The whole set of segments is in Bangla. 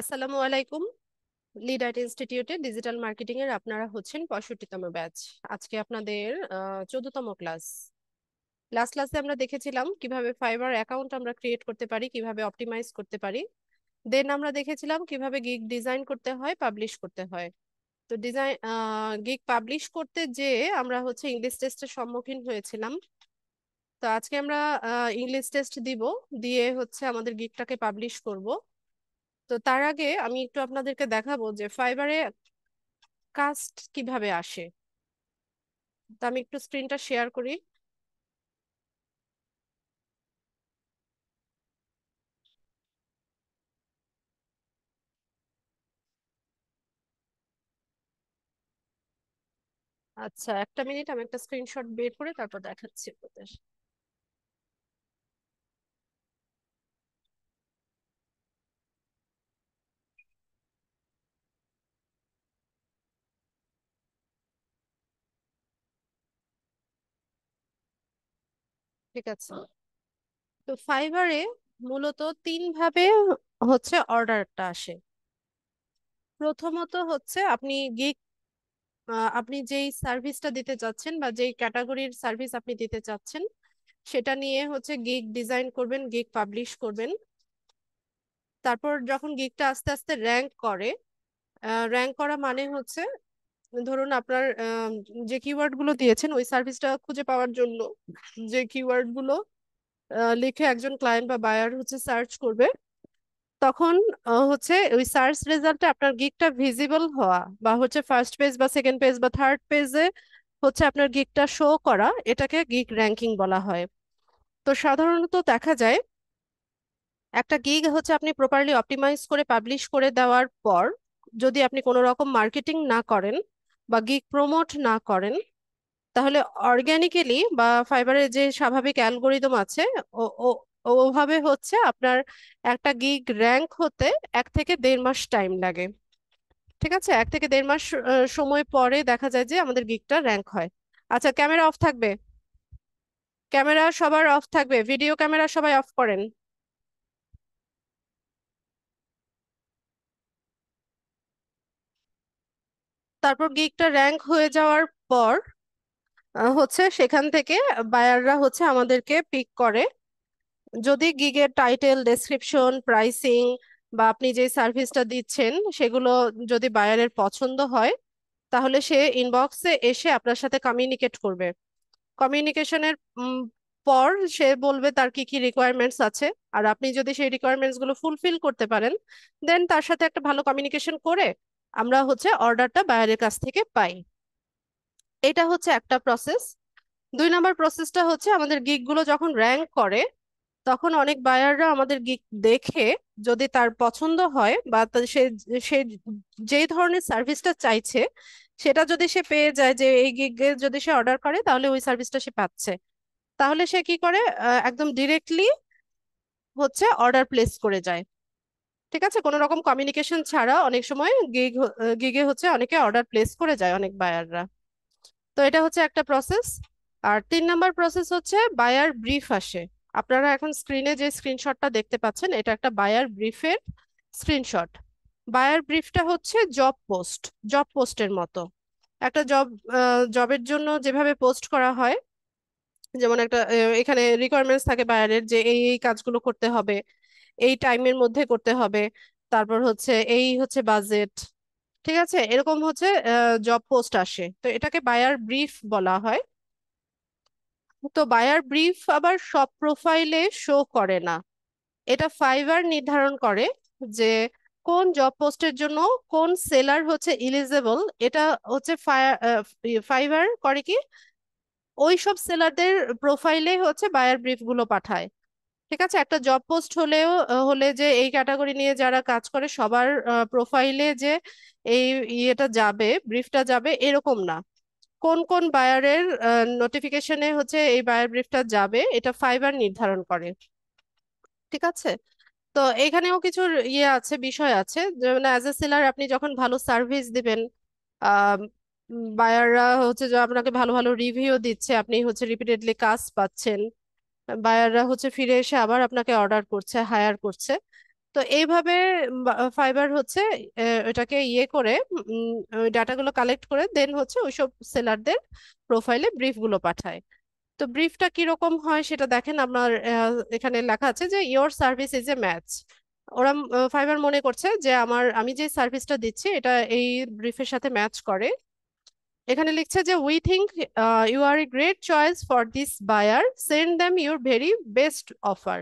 আসসালামু আলাইকুম লিডার্ট ইনস্টিটিউটে ডিজিটাল মার্কেটিং এর আপনারা হচ্ছেন পঁয়ষট্টিতম ব্যাচ আজকে আপনাদের চোদ্দতম ক্লাস লাস্ট ক্লাসে আমরা দেখেছিলাম কিভাবে ফাইবার অ্যাকাউন্ট আমরা ক্রিয়েট করতে পারি কিভাবে অপটিমাইজ করতে পারি দেন আমরা দেখেছিলাম কিভাবে গিগ ডিজাইন করতে হয় পাবলিশ করতে হয় তো ডিজাইন গিগ পাবলিশ করতে যে আমরা হচ্ছে ইংলিশ টেস্টের সম্মুখীন হয়েছিলাম তো আজকে আমরা ইংলিশ টেস্ট দিব দিয়ে হচ্ছে আমাদের গিগটাকে পাবলিশ করবো তো তার আগে আমি একটু আপনাদেরকে দেখাবো যে ফাইবারে কাস্ট কিভাবে আসে তো আমি একটু স্ক্রিনটা শেয়ার করি আচ্ছা একটা মিনিট আমি একটা স্ক্রিনশট বের করে তারপর দেখাচ্ছি আপনাদের ঠিক আছে তো ফাইবারে মূলত তিন ভাবে হচ্ছে অর্ডারটা আসে প্রথমত হচ্ছে আপনি গিগ আপনি যেই সার্ভিসটা দিতে চাচ্ছেন বা যেই ক্যাটাগরির সার্ভিস আপনি দিতে চাচ্ছেন সেটা নিয়ে হচ্ছে গিগ ডিজাইন করবেন গিগ পাবলিশ করবেন তারপর যখন গিগটা আস্তে আস্তে র্যাঙ্ক করে র্যাঙ্ক করা মানে হচ্ছে ধরুন আপনার যে কিওয়ার্ড গুলো দিয়েছেন ওই সার্ভিসটা খুঁজে পাওয়ার জন্য যে কিওয়ার্ড গুলো লিখে একজন ক্লায়েন্ট বা বায়ার হচ্ছে সার্চ করবে তখন হচ্ছে ওই সার্চ রেজাল্টে আপনার গিকটা ভিজিবল হওয়া বা হচ্ছে ফার্স্ট পেজ বা সেকেন্ড পেজ বা থার্ড পেজে হচ্ছে আপনার গিকটা শো করা এটাকে গিক র্যাঙ্কিং বলা হয় তো সাধারণত দেখা যায় একটা গিগ হচ্ছে আপনি প্রপারলি অপটিমাইজ করে পাবলিশ করে দেওয়ার পর যদি আপনি কোনো রকম মার্কেটিং না করেন বা গিক প্রমোট না করেন তাহলে অর্গ্যানিক্যালি বা ফাইবারের যে স্বাভাবিক অ্যালগোরিদম আছে ওভাবে হচ্ছে আপনার একটা গিগ র্যাঙ্ক হতে এক থেকে দেড় মাস টাইম লাগে ঠিক আছে এক থেকে দেড় মাস সময় পরে দেখা যায় যে আমাদের গিগটা র্যাঙ্ক হয় আচ্ছা ক্যামেরা অফ থাকবে ক্যামেরা সবার অফ থাকবে ভিডিও ক্যামেরা সবাই অফ করেন তারপর গিকটা র্যাঙ্ক হয়ে যাওয়ার পর হচ্ছে সেখান থেকে বায়াররা হচ্ছে আমাদেরকে পিক করে যদি গিগের টাইটেল ডেসক্রিপশন প্রাইসিং বা আপনি যে সার্ভিসটা দিচ্ছেন সেগুলো যদি বায়ারের পছন্দ হয় তাহলে সে ইনবক্সে এসে আপনার সাথে কমিউনিকেট করবে কমিউনিকেশনের পর সে বলবে তার কি কি রিকোয়ারমেন্টস আছে আর আপনি যদি সেই গুলো ফুলফিল করতে পারেন দেন তার সাথে একটা ভালো কমিউনিকেশন করে আমরা হচ্ছে অর্ডারটা বায়ারের কাছ থেকে পাই এটা হচ্ছে একটা প্রসেস দুই নম্বর প্রসেসটা হচ্ছে আমাদের গিকগুলো যখন র্যাঙ্ক করে তখন অনেক বায়াররা আমাদের গিক দেখে যদি তার পছন্দ হয় বা সে সে যেই ধরনের সার্ভিসটা চাইছে সেটা যদি সে পেয়ে যায় যে এই গিগে যদি সে অর্ডার করে তাহলে ওই সার্ভিসটা সে পাচ্ছে তাহলে সে কি করে একদম ডিরেক্টলি হচ্ছে অর্ডার প্লেস করে যায় ঠিক আছে কোনো রকম কমিউনিকেশন ছাড়া অনেক সময় গিগ গিগে হচ্ছে অনেকে অর্ডার প্লেস করে যায় অনেক বায়াররা তো এটা হচ্ছে একটা প্রসেস আর তিন নাম্বার প্রসেস হচ্ছে বায়ার ব্রিফ আসে আপনারা এখন স্ক্রিনে যে স্ক্রিনশটটা দেখতে পাচ্ছেন এটা একটা বায়ার ব্রিফের স্ক্রিনশট বায়ার ব্রিফটা হচ্ছে জব পোস্ট জব পোস্টের মতো একটা জব জবের জন্য যেভাবে পোস্ট করা হয় যেমন একটা এখানে রিকোয়ারমেন্টস থাকে বায়ারের যে এই এই কাজগুলো করতে হবে এই টাইমের মধ্যে করতে হবে তারপর হচ্ছে এই হচ্ছে বাজেট ঠিক আছে এরকম হচ্ছে জব পোস্ট আসে তো এটাকে বায়ার ব্রিফ বলা হয় তো বায়ার ব্রিফ আবার সব প্রোফাইলে শো করে না এটা ফাইবার নির্ধারণ করে যে কোন জব পোস্টের জন্য কোন সেলার হচ্ছে ইলিজেবল এটা হচ্ছে ফাইবার করে কি ওই সব সেলারদের প্রোফাইলে হচ্ছে বায়ার ব্রিফগুলো পাঠায় ঠিক আছে একটা জব পোস্ট হলেও হলে যে এই ক্যাটাগরি নিয়ে যারা কাজ করে সবার প্রোফাইলে যে এই ইয়েটা যাবে ব্রিফটা যাবে এরকম না কোন কোন বায়ারের নোটিফিকেশনে হচ্ছে এই বায়ার ব্রিফটা যাবে এটা ফাইবার নির্ধারণ করে ঠিক আছে তো এখানেও কিছু ইয়ে আছে বিষয় আছে যেমন অ্যাজ এ সেলার আপনি যখন ভালো সার্ভিস দিবেন বায়াররা হচ্ছে যে আপনাকে ভালো ভালো রিভিউ দিচ্ছে আপনি হচ্ছে রিপিটেডলি কাজ পাচ্ছেন বায়াররা হচ্ছে ফিরে এসে আবার আপনাকে অর্ডার করছে হায়ার করছে তো এইভাবে ফাইবার হচ্ছে এটাকে ইয়ে করে ওই ডাটাগুলো কালেক্ট করে দেন হচ্ছে ওইসব সেলারদের প্রোফাইলে ব্রিফগুলো পাঠায় তো ব্রিফটা কিরকম হয় সেটা দেখেন আপনার এখানে লেখা আছে যে your service is a match ওরা ফাইবার মনে করছে যে আমার আমি যে সার্ভিসটা দিচ্ছি এটা এই ব্রিফের সাথে ম্যাচ করে এখানে লিখছে যে we think you are a great choice for this buyer send them your very best offer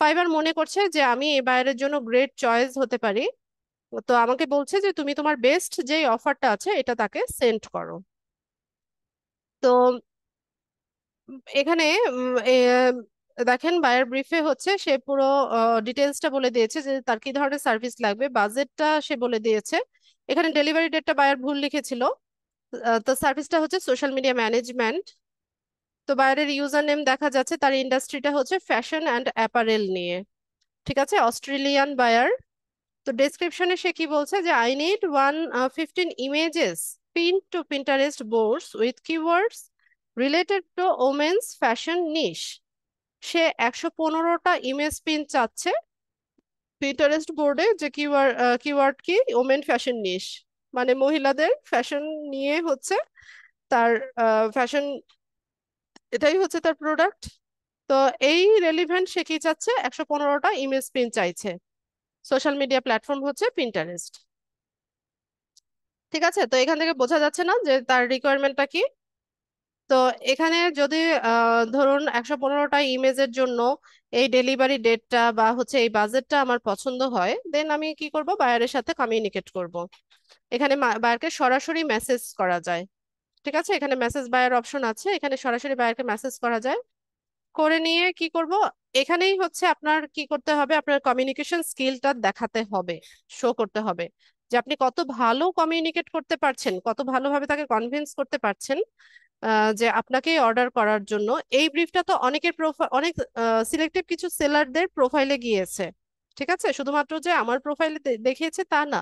Fiverr মনে করছে যে আমি এই বায়ারের জন্য গ্রেট চয়েস হতে পারি তো আমাকে বলছে যে তুমি তোমার বেস্ট যে অফারটা আছে এটা তাকে সেন্ড করো তো এখানে দেখেন বায়ার ব্রিফে হচ্ছে সে পুরো ডিটেলসটা বলে দিয়েছে যে তার কি ধরনের সার্ভিস লাগবে বাজেটটা সে বলে দিয়েছে এখানে ডেলিভারি ডেটটা বায়ার ভুল লিখেছিল তো সার্ভিসটা হচ্ছে সোশ্যাল মিডিয়া ম্যানেজমেন্ট তো বাইরের ইউজার নেম দেখা যাচ্ছে তার ইন্ডাস্ট্রিটা হচ্ছে ফ্যাশন অ্যান্ড অ্যাপারেল নিয়ে ঠিক আছে অস্ট্রেলিয়ান বায়ার তো ডিসক্রিপশনে সে কি বলছে যে I need one fifteen images pin to Pinterest boards with keywords related to women's fashion niche সে একশো পনেরোটা ইমেজ পিন চাচ্ছে পিন্টারেস্ট বোর্ডে যে কিওয়ার্ড কিওয়ার্ড uh, কি ওমেন ফ্যাশন নিশ মানে মহিলাদের ফ্যাশন নিয়ে হচ্ছে তার ফ্যাশন এটাই হচ্ছে তার প্রোডাক্ট তো এই রেলিভেন্ট সে কি চাচ্ছে একশো পনেরোটা ইমেজ পিন চাইছে সোশ্যাল মিডিয়া প্ল্যাটফর্ম হচ্ছে পিন্টারেস্ট ঠিক আছে তো এখান থেকে বোঝা যাচ্ছে না যে তার রিকোয়ারমেন্টটা কি তো এখানে যদি ধরুন একশো পনেরোটা ইমেজের জন্য এই ডেলিভারি ডেটটা বা হচ্ছে এই বাজেটটা আমার পছন্দ হয় দেন আমি কি করব বায়ারের সাথে কমিউনিকেট করব। এখানে বায়ারকে সরাসরি মেসেজ করা যায় ঠিক আছে এখানে মেসেজ বায়ার অপশন আছে এখানে সরাসরি বায়ারকে মেসেজ করা যায় করে নিয়ে কি করব এখানেই হচ্ছে আপনার কি করতে হবে আপনার কমিউনিকেশন স্কিলটা দেখাতে হবে শো করতে হবে যে আপনি কত ভালো কমিউনিকেট করতে পারছেন কত ভালোভাবে তাকে কনভিন্স করতে পারছেন যে আপনাকে অর্ডার করার জন্য এই ব্রিফটা তো অনেকের প্রোফাইল অনেক সিলেক্টিভ কিছু সেলারদের প্রোফাইলে গিয়েছে ঠিক আছে শুধুমাত্র যে আমার প্রোফাইলে দেখিয়েছে তা না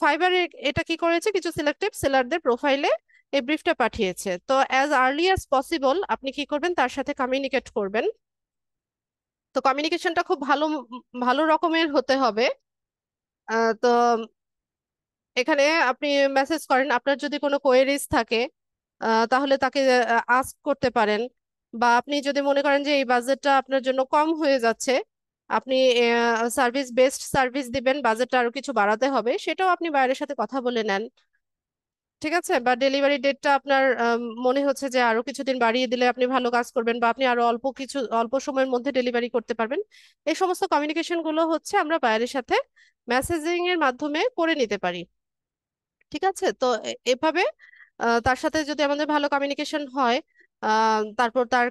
ফাইবার এটা কি করেছে কিছু সিলেক্টিভ সেলারদের প্রোফাইলে এই ব্রিফটা পাঠিয়েছে তো অ্যাজ আর্লি অ্যাজ পসিবল আপনি কি করবেন তার সাথে কমিউনিকেট করবেন তো কমিউনিকেশনটা খুব ভালো ভালো রকমের হতে হবে তো এখানে আপনি মেসেজ করেন আপনার যদি কোনো কোয়েরিজ থাকে তাহলে তাকে আস্ক করতে পারেন বা আপনি যদি মনে করেন যে এই বাজেটটা আপনার জন্য কম হয়ে যাচ্ছে আপনি সার্ভিস বেস্ট সার্ভিস দিবেন বাজেটটা আরো কিছু বাড়াতে হবে সেটাও আপনি বাইরের সাথে কথা বলে নেন ঠিক আছে বা ডেলিভারি ডেটটা আপনার মনে হচ্ছে যে আরো কিছুদিন বাড়িয়ে দিলে আপনি ভালো কাজ করবেন বা আপনি আরো অল্প কিছু অল্প সময়ের মধ্যে ডেলিভারি করতে পারবেন এই সমস্ত কমিউনিকেশন গুলো হচ্ছে আমরা বাইরের সাথে মেসেজিং এর মাধ্যমে করে নিতে পারি ঠিক আছে তো এভাবে তার সাথে যদি আমাদের ভালো কমিউনিকেশন হয় তারপর তার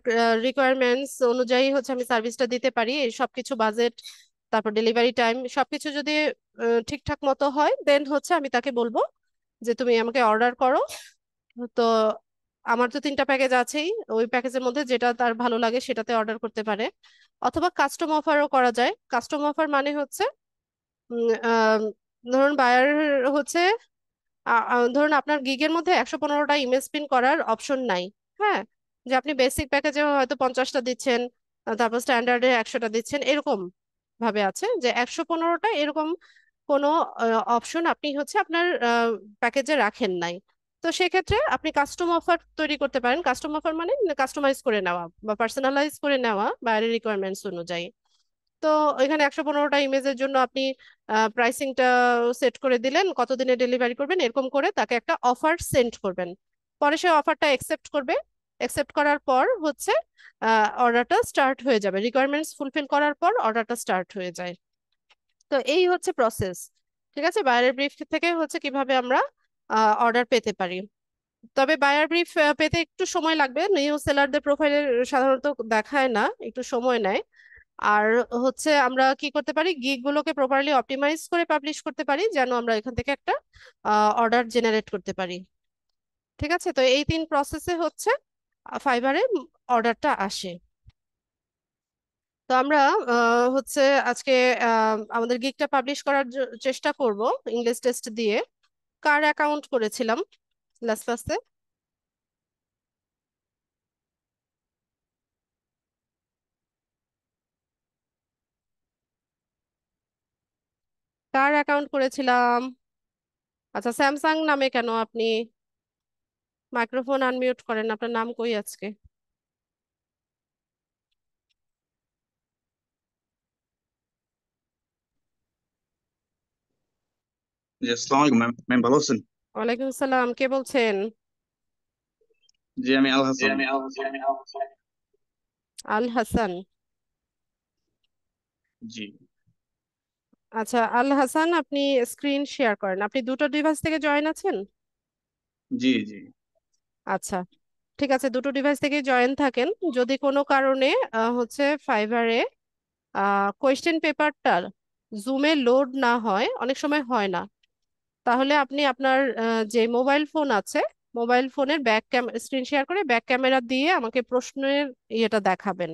রিকোয়ারমেন্টস অনুযায়ী হচ্ছে আমি সার্ভিসটা দিতে পারি সবকিছু বাজেট তারপর ডেলিভারি টাইম সবকিছু যদি ঠিকঠাক মতো হয় দেন হচ্ছে আমি তাকে বলবো যে তুমি আমাকে অর্ডার করো তো আমার তো তিনটা প্যাকেজ আছেই ওই প্যাকেজের মধ্যে যেটা তার ভালো লাগে সেটাতে অর্ডার করতে পারে অথবা কাস্টম অফারও করা যায় কাস্টম অফার মানে হচ্ছে ধরুন বায়ার হচ্ছে ধরুন আপনার গিগের মধ্যে একশো পনেরোটা ইমেজ পিন করার অপশন নাই হ্যাঁ যে আপনি বেসিক প্যাকেজে হয়তো পঞ্চাশটা দিচ্ছেন তারপর স্ট্যান্ডার্ডে একশোটা দিচ্ছেন এরকম ভাবে আছে যে একশো পনেরোটা এরকম কোনো অপশন আপনি হচ্ছে আপনার প্যাকেজে রাখেন নাই তো সেক্ষেত্রে আপনি কাস্টম অফার তৈরি করতে পারেন কাস্টম অফার মানে কাস্টমাইজ করে নেওয়া বা পার্সোনালাইজ করে নেওয়া বাইরের রিকোয়ারমেন্টস অনুযায়ী তো এখানে একশো পনেরোটা ইমেজের জন্য আপনি প্রাইসিংটা সেট করে দিলেন কতদিনে ডেলিভারি করবেন এরকম করে তাকে একটা অফার সেন্ড করবেন পরে সে অফারটা অ্যাকসেপ্ট করবে অ্যাকসেপ্ট করার পর হচ্ছে অর্ডারটা স্টার্ট হয়ে যাবে রিকোয়ারমেন্টস ফুলফিল করার পর অর্ডারটা স্টার্ট হয়ে যায় তো এই হচ্ছে প্রসেস ঠিক আছে বায়ারের ব্রিফ থেকে হচ্ছে কিভাবে আমরা অর্ডার পেতে পারি তবে বায়ার ব্রিফ পেতে একটু সময় লাগবে নিউ সেলারদের প্রোফাইলে সাধারণত দেখায় না একটু সময় নেয় আর হচ্ছে আমরা কি করতে পারি গিগ গুলোকে প্রপারলি অপটিমাইজ করে পাবলিশ করতে পারি যেন আমরা এখান থেকে একটা অর্ডার জেনারেট করতে পারি ঠিক আছে তো এই তিন প্রসেসে হচ্ছে ফাইবারে অর্ডারটা আসে তো আমরা হচ্ছে আজকে আমাদের গিগটা পাবলিশ করার চেষ্টা করব ইংলিশ টেস্ট দিয়ে কার অ্যাকাউন্ট করেছিলাম লাস্ট লাস্টে কার অ্যাকাউন্ট করেছিলাম আচ্ছা স্যামসাং নামে কেন আপনি মাইক্রোফোন আনমিউট করেন আপনার নাম কই আজকে ওয়ালাইকুম সালাম কে বলছেন জি আমি আল হাসান আল হাসান জি আচ্ছা আল হাসান আপনি স্ক্রিন শেয়ার করেন আপনি দুটো ডিভাইস থেকে জয়েন আছেন জি জি আচ্ছা ঠিক আছে দুটো ডিভাইস থেকে জয়েন থাকেন যদি কোনো কারণে হচ্ছে ফাইবারে কোয়েশ্চেন পেপারটার জুমে লোড না হয় অনেক সময় হয় না তাহলে আপনি আপনার যে মোবাইল ফোন আছে মোবাইল ফোনের ব্যাক ক্যামেরা স্ক্রিন শেয়ার করে ব্যাক ক্যামেরা দিয়ে আমাকে প্রশ্নের ইয়েটা দেখাবেন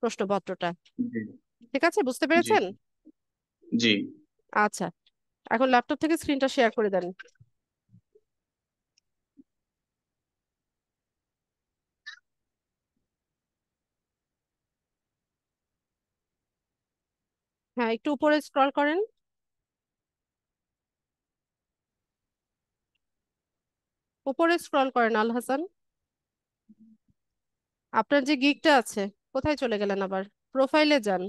প্রশ্নপত্রটা ঠিক আছে বুঝতে পেরেছেন জি আচ্ছা এখন ল্যাপটপ থেকে স্ক্রিনটা শেয়ার করে দেন হ্যাঁ একটু উপরে স্ক্রল করেন উপরে স্ক্রল করেন আল হাসান আপনার যে গিকটা আছে কোথায় চলে গেলেন আবার প্রোফাইলে যান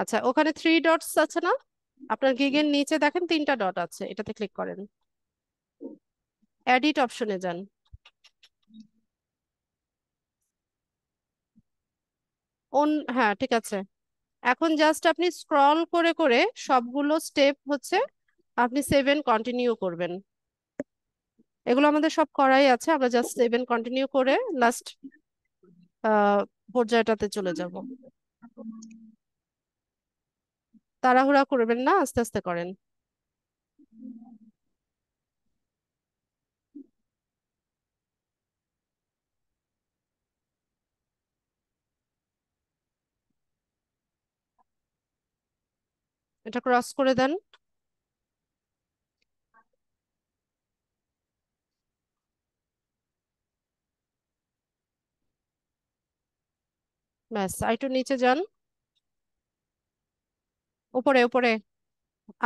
আচ্ছা ওখানে থ্রি ডটস আছে না আপনার গিগের নিচে দেখেন তিনটা ডট আছে এটাতে ক্লিক করেন এডিট অপশনে যান অন হ্যাঁ ঠিক আছে এখন জাস্ট আপনি স্ক্রল করে করে সবগুলো স্টেপ হচ্ছে আপনি সেভেন কন্টিনিউ করবেন এগুলো আমাদের সব করাই আছে আমরা জাস্ট সেভেন কন্টিনিউ করে লাস্ট পর্যায়টাতে চলে যাব তাড়াহুড়া করবেন না আস্তে আস্তে করেন এটা ক্রস করে দেন ব্যাস আরেকটু নিচে যান উপরে উপরে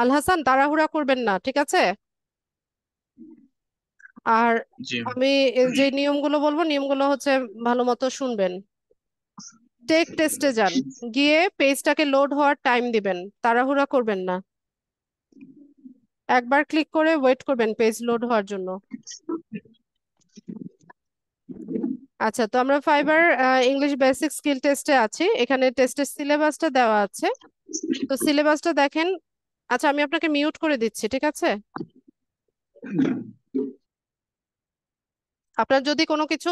আল হাসান তাড়াহুড়া করবেন না ঠিক আছে আর জি আমি যে নিয়মগুলো বলবো নিয়মগুলো হচ্ছে ভালো মতো শুনবেন টেক টেস্টে যান গিয়ে পেজটাকে লোড হওয়ার টাইম দিবেন তাড়াহুড়া করবেন না একবার ক্লিক করে ওয়েট করবেন পেজ লোড হওয়ার জন্য আচ্ছা তো আমরা ফাইবার ইংলিশ বেসিক স্কিল টেস্টে আছি এখানে টেস্টের সিলেবাসটা দেওয়া আছে তো সিলেবাসটা দেখেন আচ্ছা আমি আপনাকে মিউট করে দিচ্ছি ঠিক আছে আপনার যদি কোনো কিছু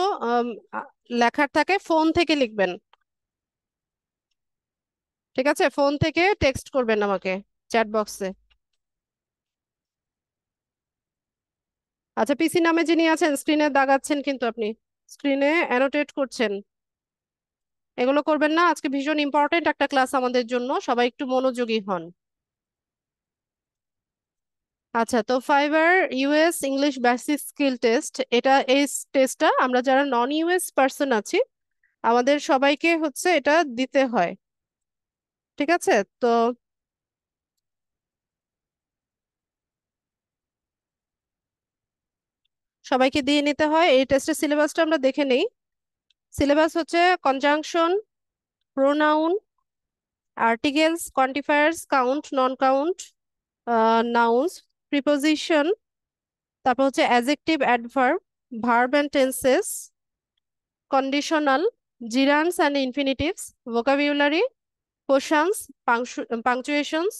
লেখার থাকে ফোন থেকে লিখবেন ঠিক আছে ফোন থেকে টেক্সট করবেন আমাকে চ্যাট বক্সে আচ্ছা পিসি নামে যিনি আছেন স্ক্রিনে দাগাচ্ছেন কিন্তু আপনি স্ক্রিনে অ্যানোটেট করছেন এগুলো করবেন না আজকে ভীষণ ইম্পর্টেন্ট একটা ক্লাস আমাদের জন্য সবাই একটু মনোযোগী হন আচ্ছা তো Fiverr US English basic skill test এটা এই টেস্টটা আমরা যারা নন ইউএস পার্সন আছি আমাদের সবাইকে হচ্ছে এটা দিতে হয় ঠিক আছে তো সবাইকে দিয়ে নিতে হয় এই টেস্টের সিলেবাসটা আমরা দেখে নেই সিলেবাস হচ্ছে conjunction pronoun articles quantifiers count non count nouns preposition তারপর হচ্ছে adjective adverb verb and tenses conditional gerunds and infinitives vocabulary quotations punctuations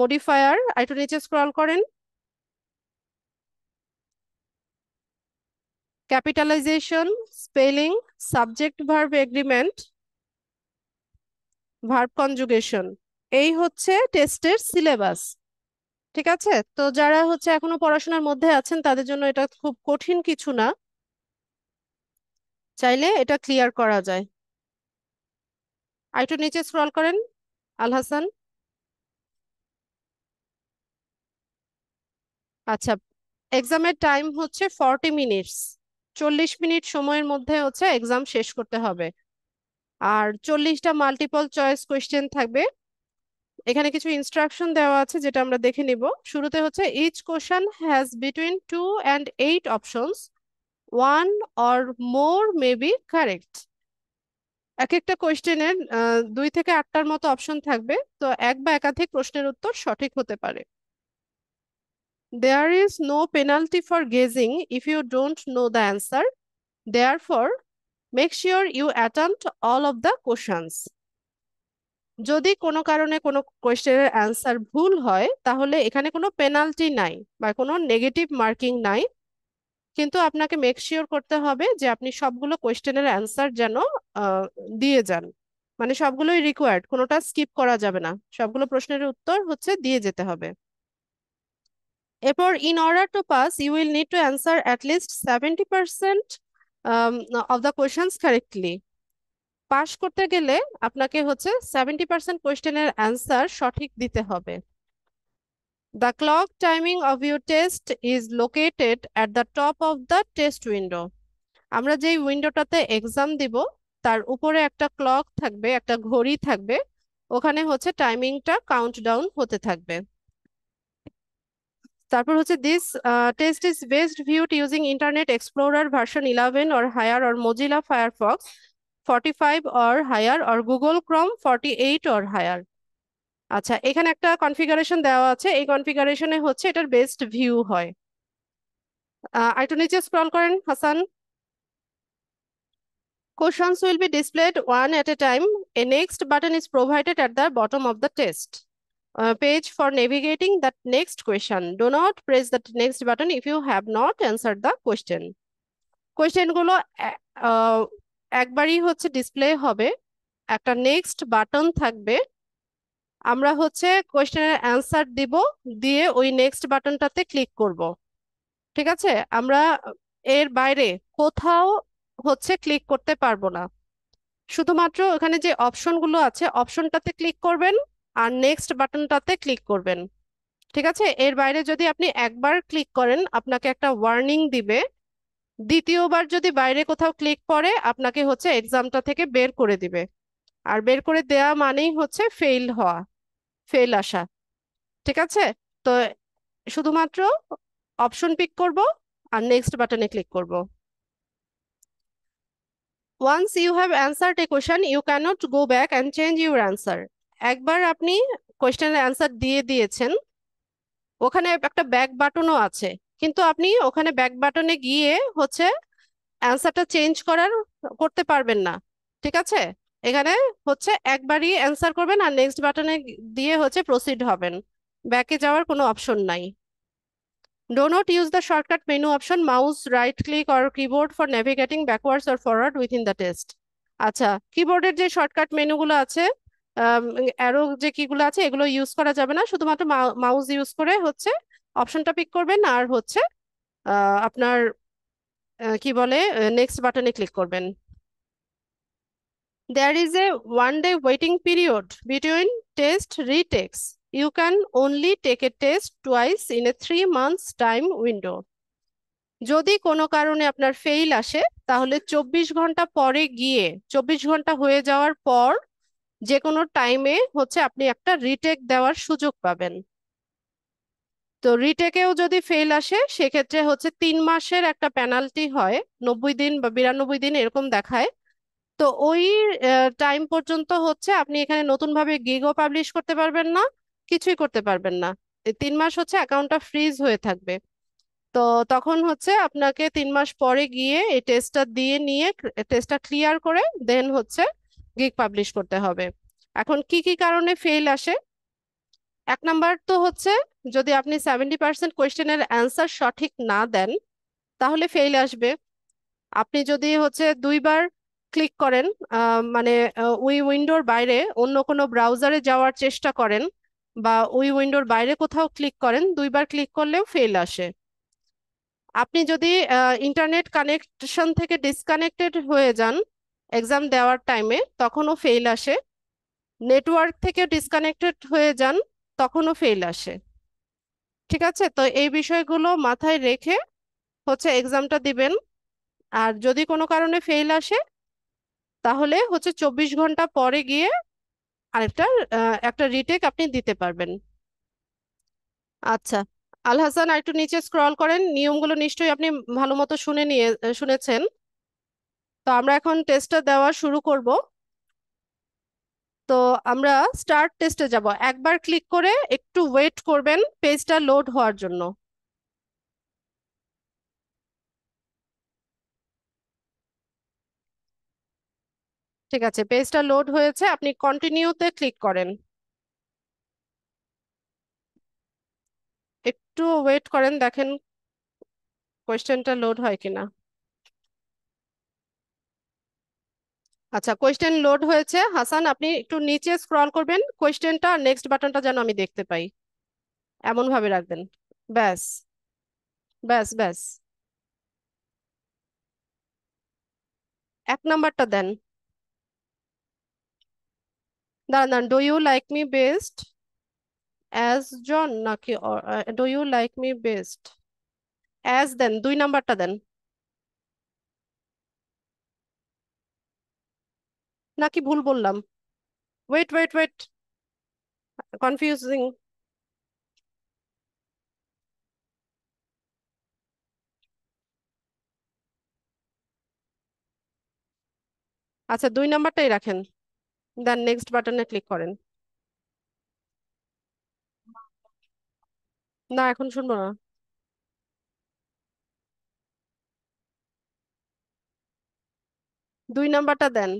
modifier একটু নিচে স্ক্রল করেন capitalization spelling subject verb agreement verb conjugation এই হচ্ছে টেস্টের সিলেবাস ঠিক আছে তো যারা হচ্ছে এখনো পড়াশোনার মধ্যে আছেন তাদের জন্য এটা খুব কঠিন কিছু না চাইলে এটা ক্লিয়ার করা যায় আইটু নিচে স্ক্রল করেন আল হাসান আচ্ছা এক্সামের টাইম হচ্ছে ফর্টি মিনিটস চল্লিশ মিনিট সময়ের মধ্যে হচ্ছে এক্সাম শেষ করতে হবে আর চল্লিশটা মাল্টিপল চয়েস কোয়েশ্চেন থাকবে এখানে কিছু ইনস্ট্রাকশন দেওয়া আছে যেটা আমরা দেখে নিব শুরুতে হচ্ছে each question has between two and eight options one or more may be correct এক একটা কোয়েশ্চেনের দুই থেকে আটটার মতো অপশন থাকবে তো এক বা একাধিক প্রশ্নের উত্তর সঠিক হতে পারে There is no penalty for guessing if you don't know the answer. Therefore, make sure you attempt all of the questions. যদি কোনো কারণে কোনো কোয়েশ্চেনের অ্যান্সার ভুল হয় তাহলে এখানে কোনো পেনাল্টি নাই বা কোনো নেগেটিভ মার্কিং নাই কিন্তু আপনাকে মেক শিওর করতে হবে যে আপনি সবগুলো কোয়েশ্চেনের অ্যান্সার যেন দিয়ে যান মানে সবগুলোই রিকোয়ার্ড কোনোটা স্কিপ করা যাবে না সবগুলো প্রশ্নের উত্তর হচ্ছে দিয়ে যেতে হবে এরপর in order to pass you will need to answer at least seventy percent of the questions correctly pass করতে গেলে আপনাকে হচ্ছে সেভেন্টি পার্সেন্ট কোয়েশ্চেনের অ্যান্সার সঠিক দিতে হবে the clock timing of your test is located at the top of the test window আমরা যেই উইন্ডোটাতে এক্সাম দিব তার উপরে একটা ক্লক থাকবে একটা ঘড়ি থাকবে ওখানে হচ্ছে টাইমিংটা কাউন্ট ডাউন হতে থাকবে তারপর হচ্ছে this test is best viewed using Internet Explorer version eleven or higher or Mozilla Firefox forty five or higher or Google Chrome forty eight or higher আচ্ছা এখানে একটা কনফিগারেশন দেওয়া আছে এই কনফিগারেশনে হচ্ছে এটার বেস্ট ভিউ হয় আইটু নিচে স্ক্রল করেন হাসান Questions will be displayed one at a time a next button is provided at the bottom of the test uh, page for navigating that next question. Do not press that next button if you have not answered the question. Question গুলো একবারই হচ্ছে ডিসপ্লে হবে একটা নেক্সট বাটন থাকবে আমরা হচ্ছে কোয়েশ্চেনের অ্যান্সার দিব দিয়ে ওই নেক্সট বাটনটাতে ক্লিক করব ঠিক আছে আমরা এর বাইরে কোথাও হচ্ছে ক্লিক করতে পারবো না শুধুমাত্র ওখানে যে অপশনগুলো আছে অপশনটাতে ক্লিক করবেন আর নেক্সট বাটনটাতে ক্লিক করবেন ঠিক আছে এর বাইরে যদি আপনি একবার ক্লিক করেন আপনাকে একটা ওয়ার্নিং দিবে দ্বিতীয়বার যদি বাইরে কোথাও ক্লিক করে আপনাকে হচ্ছে এক্সামটা থেকে বের করে দিবে আর বের করে দেয়া মানেই হচ্ছে ফেল হওয়া ফেল আসা ঠিক আছে তো শুধুমাত্র অপশন পিক করব আর নেক্সট বাটনে ক্লিক করব once you have answered a question you cannot go back and change your answer একবার আপনি কোয়েশ্চেনের অ্যান্সার দিয়ে দিয়েছেন ওখানে একটা ব্যাক বাটনও আছে কিন্তু আপনি ওখানে ব্যাক বাটনে গিয়ে হচ্ছে অ্যান্সারটা চেঞ্জ করার করতে পারবেন না ঠিক আছে এখানে হচ্ছে একবারই অ্যান্সার করবেন আর নেক্সট বাটনে দিয়ে হচ্ছে প্রসিড হবেন ব্যাকে যাওয়ার কোনো অপশন নাই do not use the shortcut menu option mouse right click or keyboard for navigating backwards or forward within the test আচ্ছা কিবোর্ডের যে শর্টকাট মেনুগুলো আছে অ্যারো যে কিগুলো আছে এগুলো ইউজ করা যাবে না শুধুমাত্র মাউস ইউজ করে হচ্ছে অপশনটা পিক করবেন আর হচ্ছে আপনার কি বলে নেক্সট বাটনে ক্লিক করবেন there is a one day waiting period between test retakes you can only take a test twice in a three months time window যদি কোনো কারণে আপনার ফেইল আসে তাহলে চব্বিশ ঘন্টা পরে গিয়ে চব্বিশ ঘন্টা হয়ে যাওয়ার পর যে কোনো টাইমে হচ্ছে আপনি একটা রিটেক দেওয়ার সুযোগ পাবেন তো রিটেকেও যদি ফেল আসে সেক্ষেত্রে হচ্ছে তিন মাসের একটা পেনাল্টি হয় নব্বই দিন বা বিরানব্বই দিন এরকম দেখায় তো ওই টাইম পর্যন্ত হচ্ছে আপনি এখানে নতুনভাবে গিগও পাবলিশ করতে পারবেন না কিছুই করতে পারবেন না তিন মাস হচ্ছে অ্যাকাউন্টটা ফ্রিজ হয়ে থাকবে তো তখন হচ্ছে আপনাকে তিন মাস পরে গিয়ে এই টেস্টটা দিয়ে নিয়ে টেস্টটা ক্লিয়ার করে দেন হচ্ছে গিগ পাবলিশ করতে হবে এখন কি কি কারণে ফেল আসে এক নাম্বার তো হচ্ছে যদি আপনি সেভেন্টি পার্সেন্ট কোয়েশ্চেনের অ্যান্সার সঠিক না দেন তাহলে ফেল আসবে আপনি যদি হচ্ছে দুইবার ক্লিক করেন মানে ওই উইন্ডোর বাইরে অন্য কোনো ব্রাউজারে যাওয়ার চেষ্টা করেন বা ওই উইন্ডোর বাইরে কোথাও ক্লিক করেন দুইবার ক্লিক করলেও ফেল আসে আপনি যদি ইন্টারনেট কানেকশন থেকে ডিসকানেক্টেড হয়ে যান এক্সাম দেওয়ার টাইমে তখনও ফেল আসে নেটওয়ার্ক থেকে ডিসকানেক্টেড হয়ে যান তখনও ফেল আসে ঠিক আছে তো এই বিষয়গুলো মাথায় রেখে হচ্ছে এক্সামটা দিবেন আর যদি কোনো কারণে ফেল আসে তাহলে হচ্ছে চব্বিশ ঘন্টা পরে গিয়ে আরেকটা একটা রিটেক আপনি দিতে পারবেন আচ্ছা আল হাসান একটু নিচে স্ক্রল করেন নিয়মগুলো নিশ্চয়ই আপনি ভালো মতো শুনে নিয়ে শুনেছেন তো আমরা এখন টেস্টটা দেওয়া শুরু করব তো আমরা স্টার্ট টেস্টে যাব একবার ক্লিক করে একটু ওয়েট করবেন পেজটা লোড হওয়ার জন্য ঠিক আছে পেজটা লোড হয়েছে আপনি কন্টিনিউতে ক্লিক করেন একটু ওয়েট করেন দেখেন কোয়েশ্চেনটা লোড হয় কিনা আচ্ছা কোয়েশ্চেন লোড হয়েছে হাসান আপনি একটু নিচে স্ক্রল করবেন কোয়েশ্চেনটা নেক্সট বাটনটা যেন আমি দেখতে পাই এমনভাবে রাখবেন ব্যাস ব্যাস ব্যাস এক নাম্বারটা দেন দাঁড়ান দাঁড়ান do you like me best as John নাকি do you like me best as দেন দুই নাম্বারটা দেন নাকি ভুল বললাম ওয়েট ওয়েট ওয়েট কনফিউজিং আচ্ছা দুই নাম্বারটাই রাখেন দেন নেক্সট বাটনে ক্লিক করেন না এখন শুনবো না দুই নাম্বারটা দেন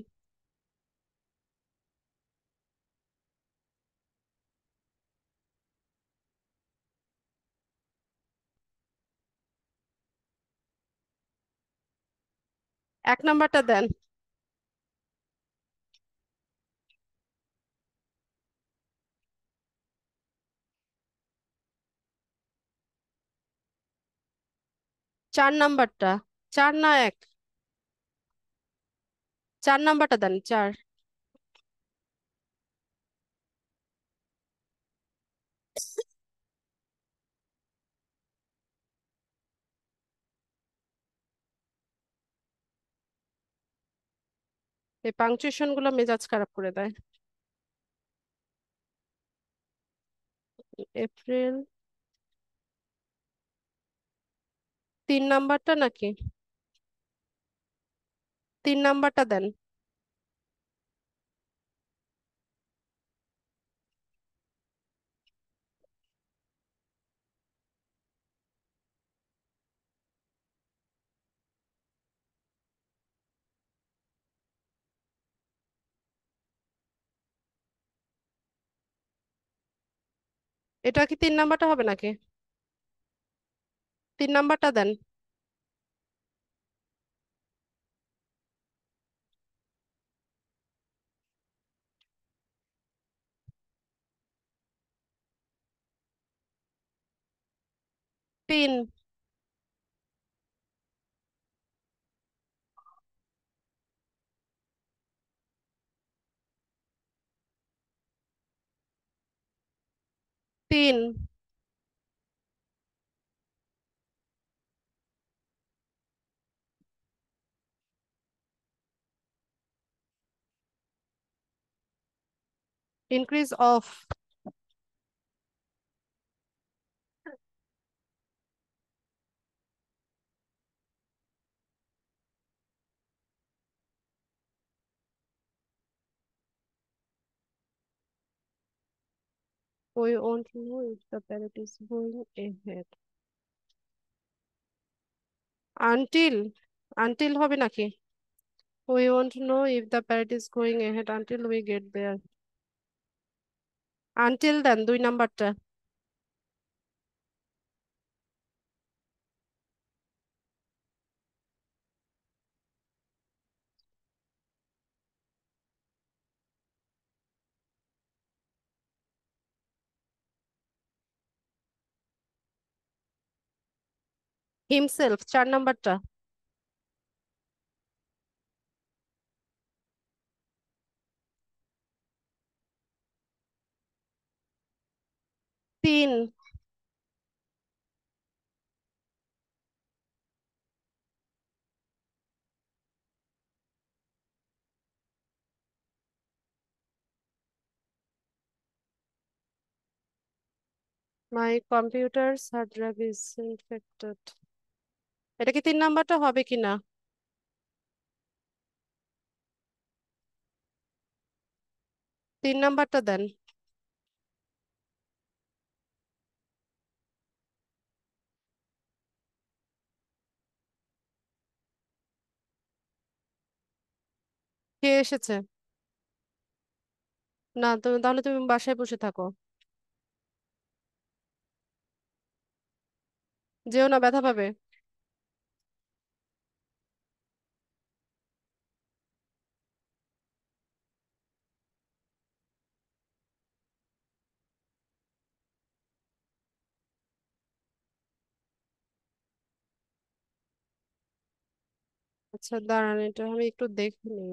এক নাম্বারটা দেন চার নাম্বারটা চার না এক চার নাম্বারটা দেন চার এই পাংচুয়েশন গুলো মেজাজ খারাপ করে দেয় এপ্রিল তিন নাম্বারটা নাকি তিন নাম্বারটা দেন এটা কি তিন নাম্বারটা হবে নাকি তিন নাম্বারটা দেন তিন Increase of We want to know if the parrot is going ahead. Until, until হবে নাকি? We want to know if the parrot is going ahead until we get there. Until then, দুই নাম্বারটা Himself. চার নাম্বারটা তিন My computer's hard drive is infected. এটা কি তিন নাম্বারটা হবে কি না তিন নাম্বারটা দেন কে এসেছে না তুমি তাহলে তুমি বাসায় বসে থাকো যেও না ব্যথা পাবে আচ্ছা দাঁড়ান এটা আমি একটু দেখে নিই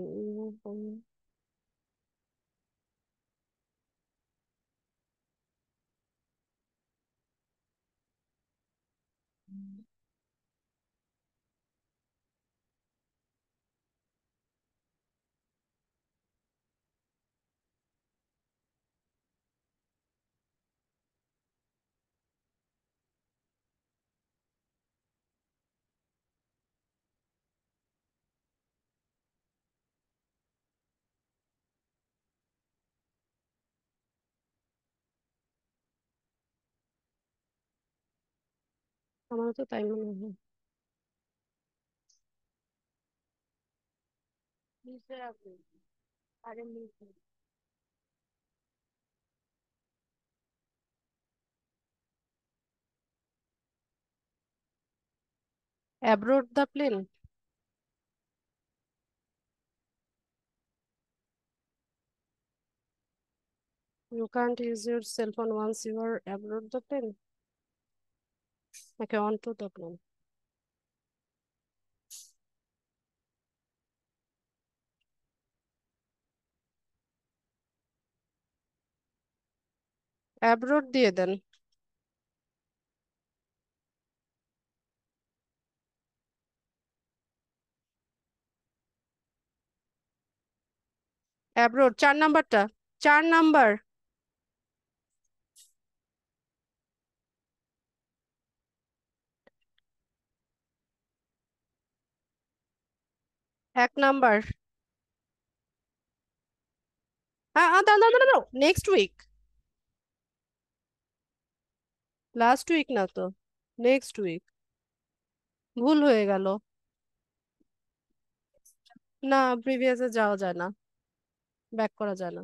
আমারও তো তাই মনে হয় abroad the plane You can't use your cell phone once you are aboard the plane. Okay, on to plan. Abroad দিয়ে দেন অ্যাব্রোড চার নাম্বারটা চার নাম্বার এক নাম্বার নেক্সট উইক লাস্ট উইক না তো নেক্সট উইক ভুল হয়ে গেল না প্রিভিয়াসে যাওয়া যায় না ব্যাক করা যায় না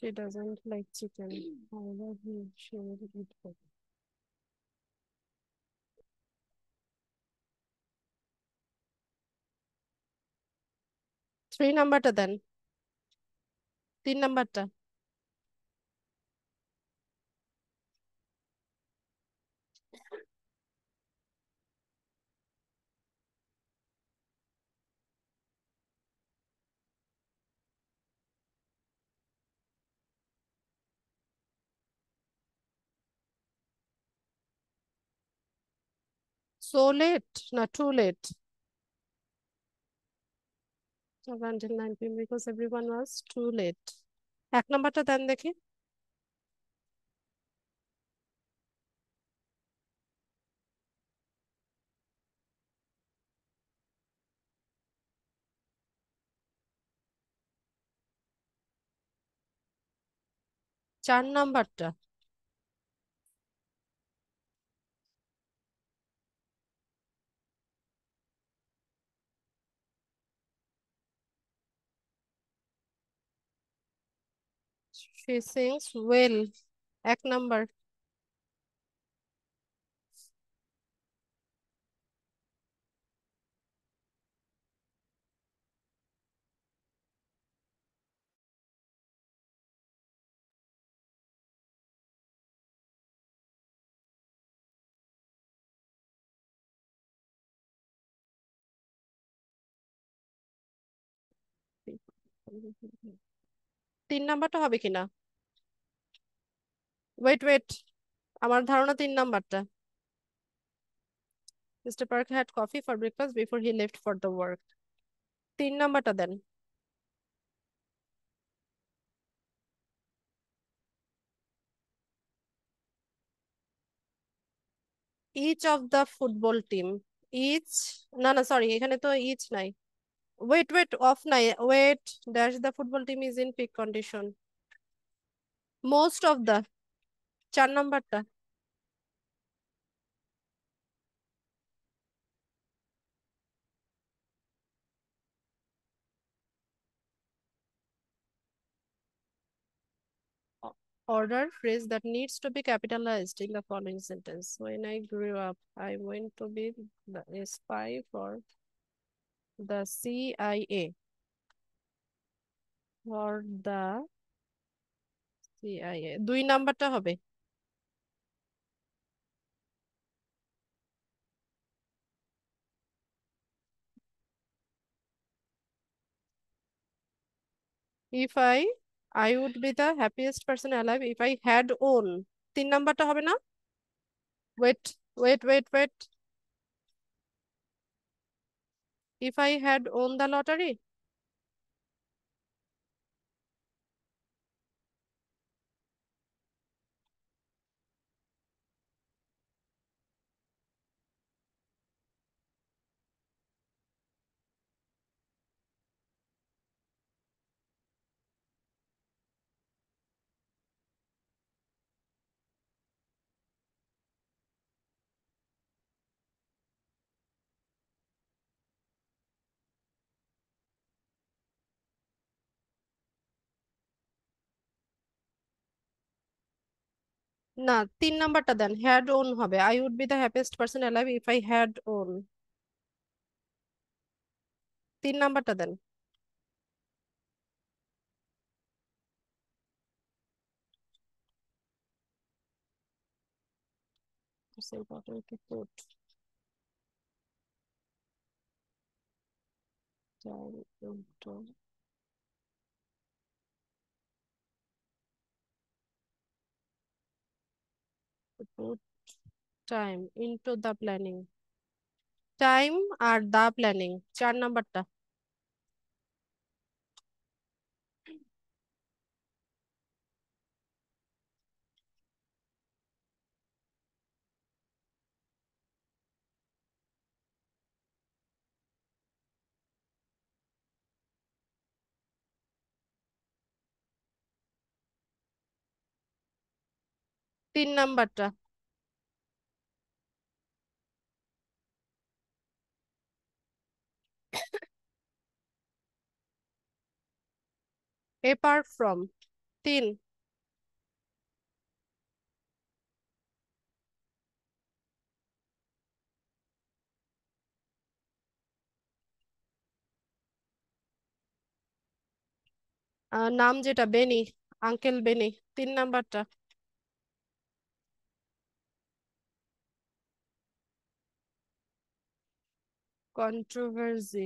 She doesn't like chicken. However, he, she will eat pork. Three নাম্বারটা দেন number নাম্বারটা so late not too late until 9 pm because everyone was too late Act number then the key. Chan number. নাম্বারটা She sings well. Act number. Thank you. তিন নাম্বারটা হবে কিনা ওয়েট ওয়েট আমার ধারণা তিন নাম্বারটা Mister Park had coffee for breakfast before he left for the work তিন নাম্বারটা দেন each of the football team each না না সরি এখানে তো ইচ নাই Wait, wait, off night. Wait, dash the football team is in peak condition. Most of the. Char number order phrase that needs to be capitalized in the following sentence. When I grew up, I went to be the spy for the CIA for the CIA Do you number to হবে if i i would be the happiest person alive if i had own number to have না wait wait wait wait if I had won the lottery, না তিন নাম্বারটা দেন হ্যাড ওন হবে I would be the happiest person alive if I had won তিন নাম্বারটা দেন It's important to put down time into the planning time আর দ্য প্ল্যানিং চার নাম্বারটা তিন নাম্বারটা apart from তিন নাম যেটা বেনি আঙ্কেল বেনি তিন নাম্বারটা controversy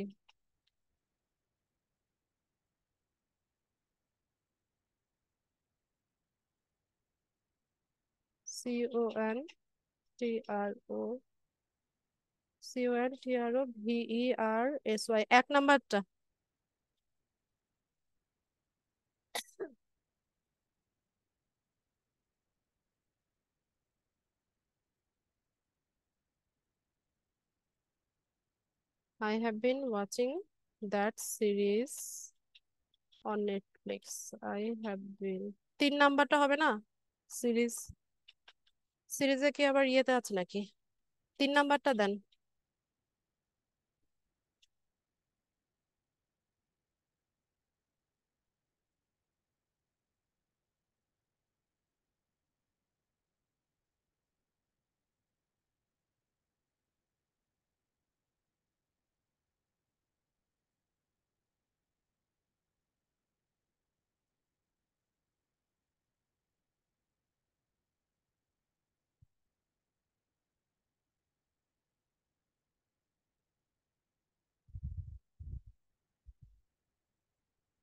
C O N T R O C O N T R O V E R S Y এক নাম্বারটা I have been watching that series on Netflix. I have been তিন নাম্বারটা হবে না সিরিজ সিরিজে কি আবার ইয়েতে আছে নাকি তিন নাম্বারটা দেন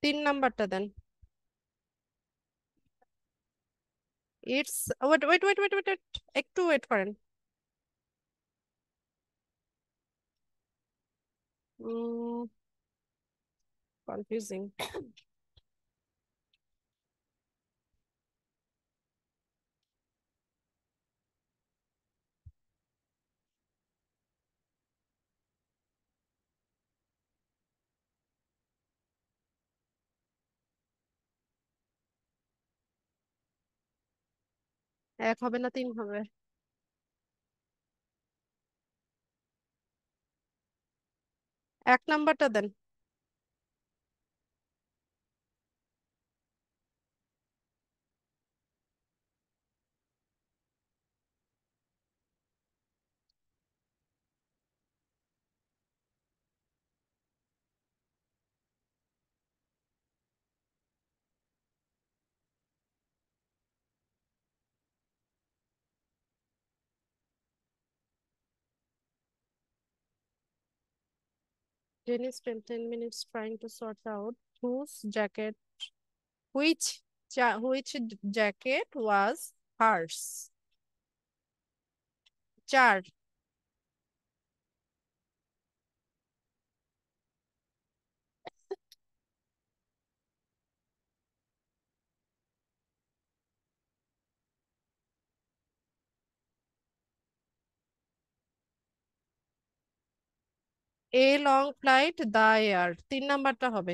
Tin number then. It's what wait, wait, wait, wait, wait. Ek to wait for an. Hmm, confusing. এক হবে না তিন হবে এক নাম্বারটা দেন Jenny spent 10 minutes trying to sort out whose jacket, which, ja which jacket was hers. Char, a long flight the air তিন নাম্বারটা হবে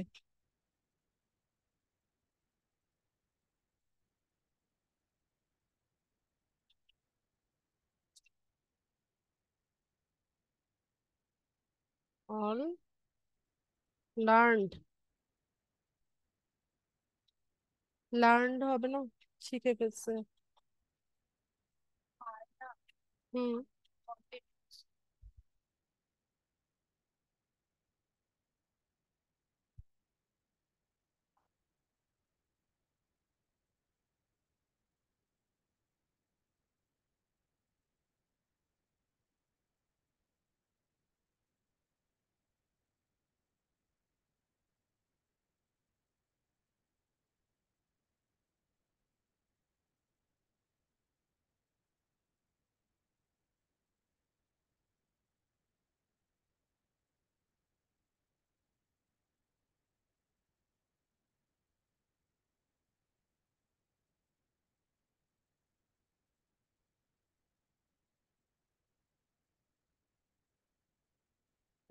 all learned learned হবে না শিখে গেছে hmm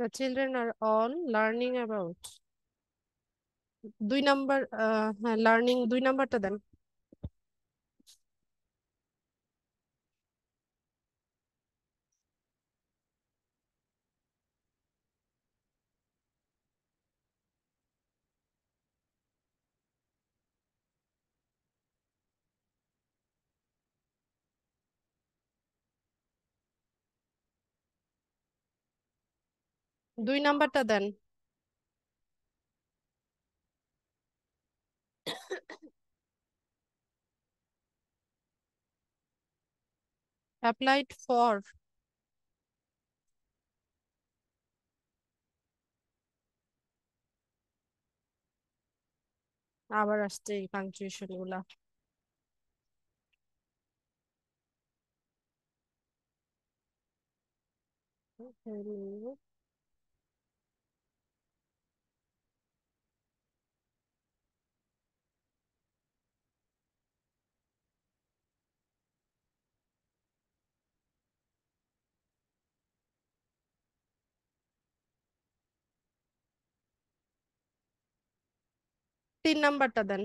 the children are all learning about Do দুই নাম্বার হ্যাঁ লার্নিং number to them? দুই নাম্বারটা দেন অ্যাপ্লাইড ফর আবার আসছে এই পাংচুয়েশন গুলা Hello. তিন নাম্বারটা দেন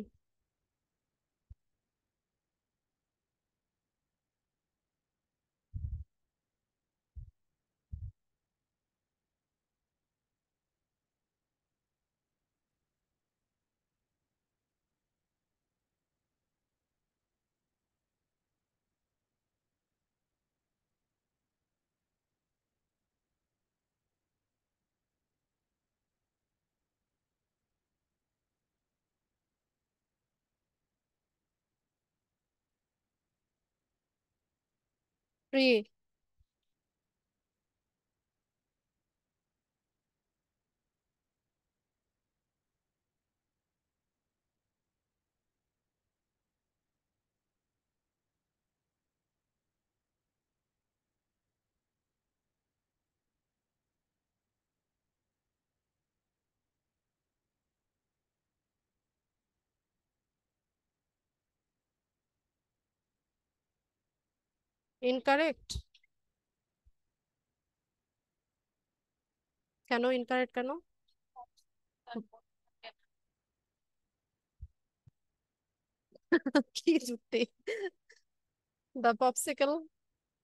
free incorrect Cano incorrect. Cano. the popsicle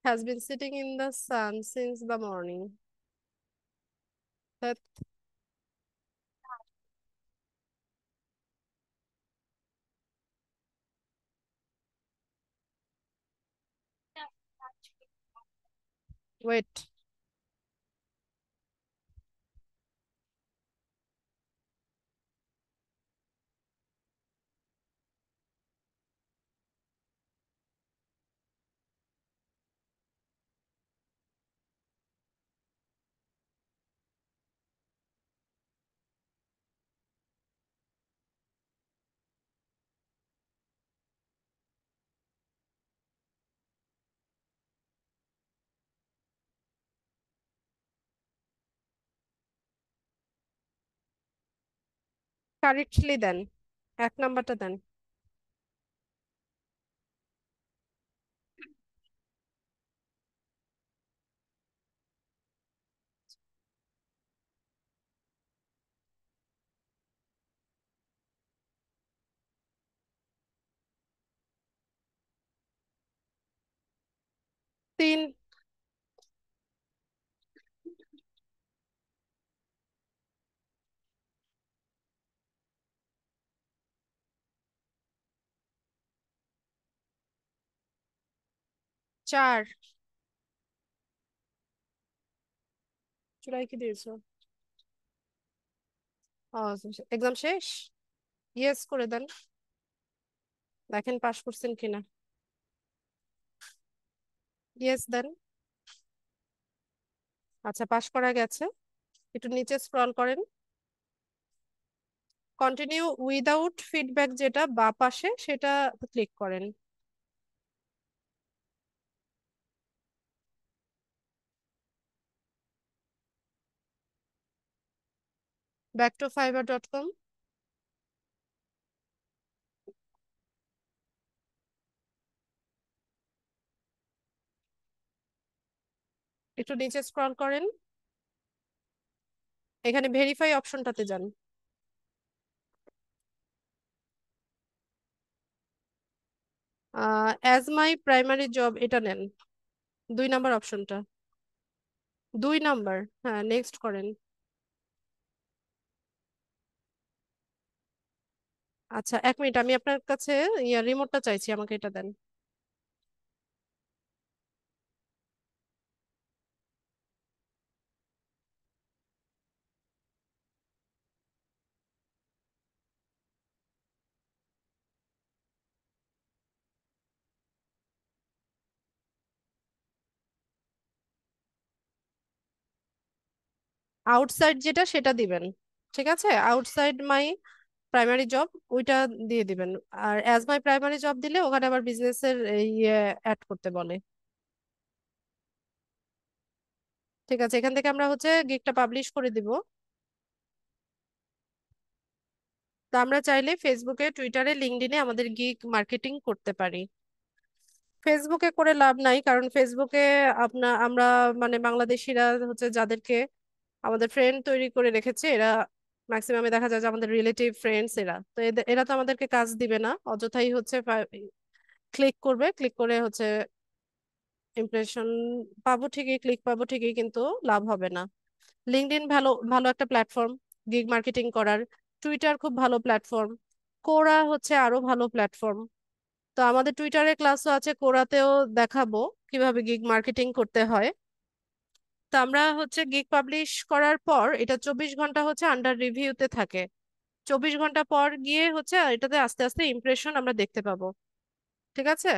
has been sitting in the sun since the morning that Wait. Correctly দেন এক নাম্বারটা দেন তিন চার চুলাই কি দিয়েছ এক্সাম শেষ ইয়েস করে দেন দেখেন পাস করছেন কিনা ইয়েস দেন আচ্ছা পাস করা গেছে একটু নিচে স্ক্রল করেন কন্টিনিউ উইদাউট ফিডব্যাক যেটা বা পাশে সেটা ক্লিক করেন back to fiverr.com একটু নিচে স্ক্রল করেন এখানে ভেরিফাই অপশনটাতে যান অ্যাজ মাই প্রাইমারি জব এটা নেন দুই নাম্বার অপশনটা দুই নাম্বার হ্যাঁ নেক্সট করেন আচ্ছা এক মিনিট আমি আপনার কাছে ইয়া রিমোটটা চাইছি আমাকে এটা দেন আউটসাইড যেটা সেটা দিবেন ঠিক আছে আউটসাইড মাই প্রাইমারি জব ওইটা দিয়ে দিবেন আর অ্যাজ মাই প্রাইমারি জব দিলে ওখানে আবার বিজনেসের ইয়ে অ্যাড করতে বলে ঠিক আছে এখান থেকে আমরা হচ্ছে গিকটা পাবলিশ করে দিব তো আমরা চাইলে ফেসবুকে টুইটারে লিঙ্কডিনে আমাদের গিগ মার্কেটিং করতে পারি ফেসবুকে করে লাভ নাই কারণ ফেসবুকে আপনা আমরা মানে বাংলাদেশিরা হচ্ছে যাদেরকে আমাদের ফ্রেন্ড তৈরি করে রেখেছে এরা ম্যাক্সিমামে দেখা যায় যে আমাদের রিলেটিভ ফ্রেন্ডস এরা তো এরা তো আমাদেরকে কাজ দিবে না অযথাই হচ্ছে ক্লিক করবে ক্লিক করে হচ্ছে ইমপ্রেশন পাবো ঠিকই ক্লিক পাবো ঠিকই কিন্তু লাভ হবে না লিঙ্কড ইন ভালো ভালো একটা প্ল্যাটফর্ম গিগ মার্কেটিং করার টুইটার খুব ভালো প্ল্যাটফর্ম কোরা হচ্ছে আরো ভালো প্ল্যাটফর্ম তো আমাদের টুইটারে ক্লাসও আছে কোরাতেও দেখাবো কিভাবে গিগ মার্কেটিং করতে হয় তো আমরা হচ্ছে গিগ পাবলিশ করার পর এটা চব্বিশ ঘন্টা হচ্ছে আন্ডার রিভিউতে থাকে চব্বিশ ঘন্টা পর গিয়ে হচ্ছে এটাতে আস্তে আস্তে ইমপ্রেশন আমরা দেখতে পাবো ঠিক আছে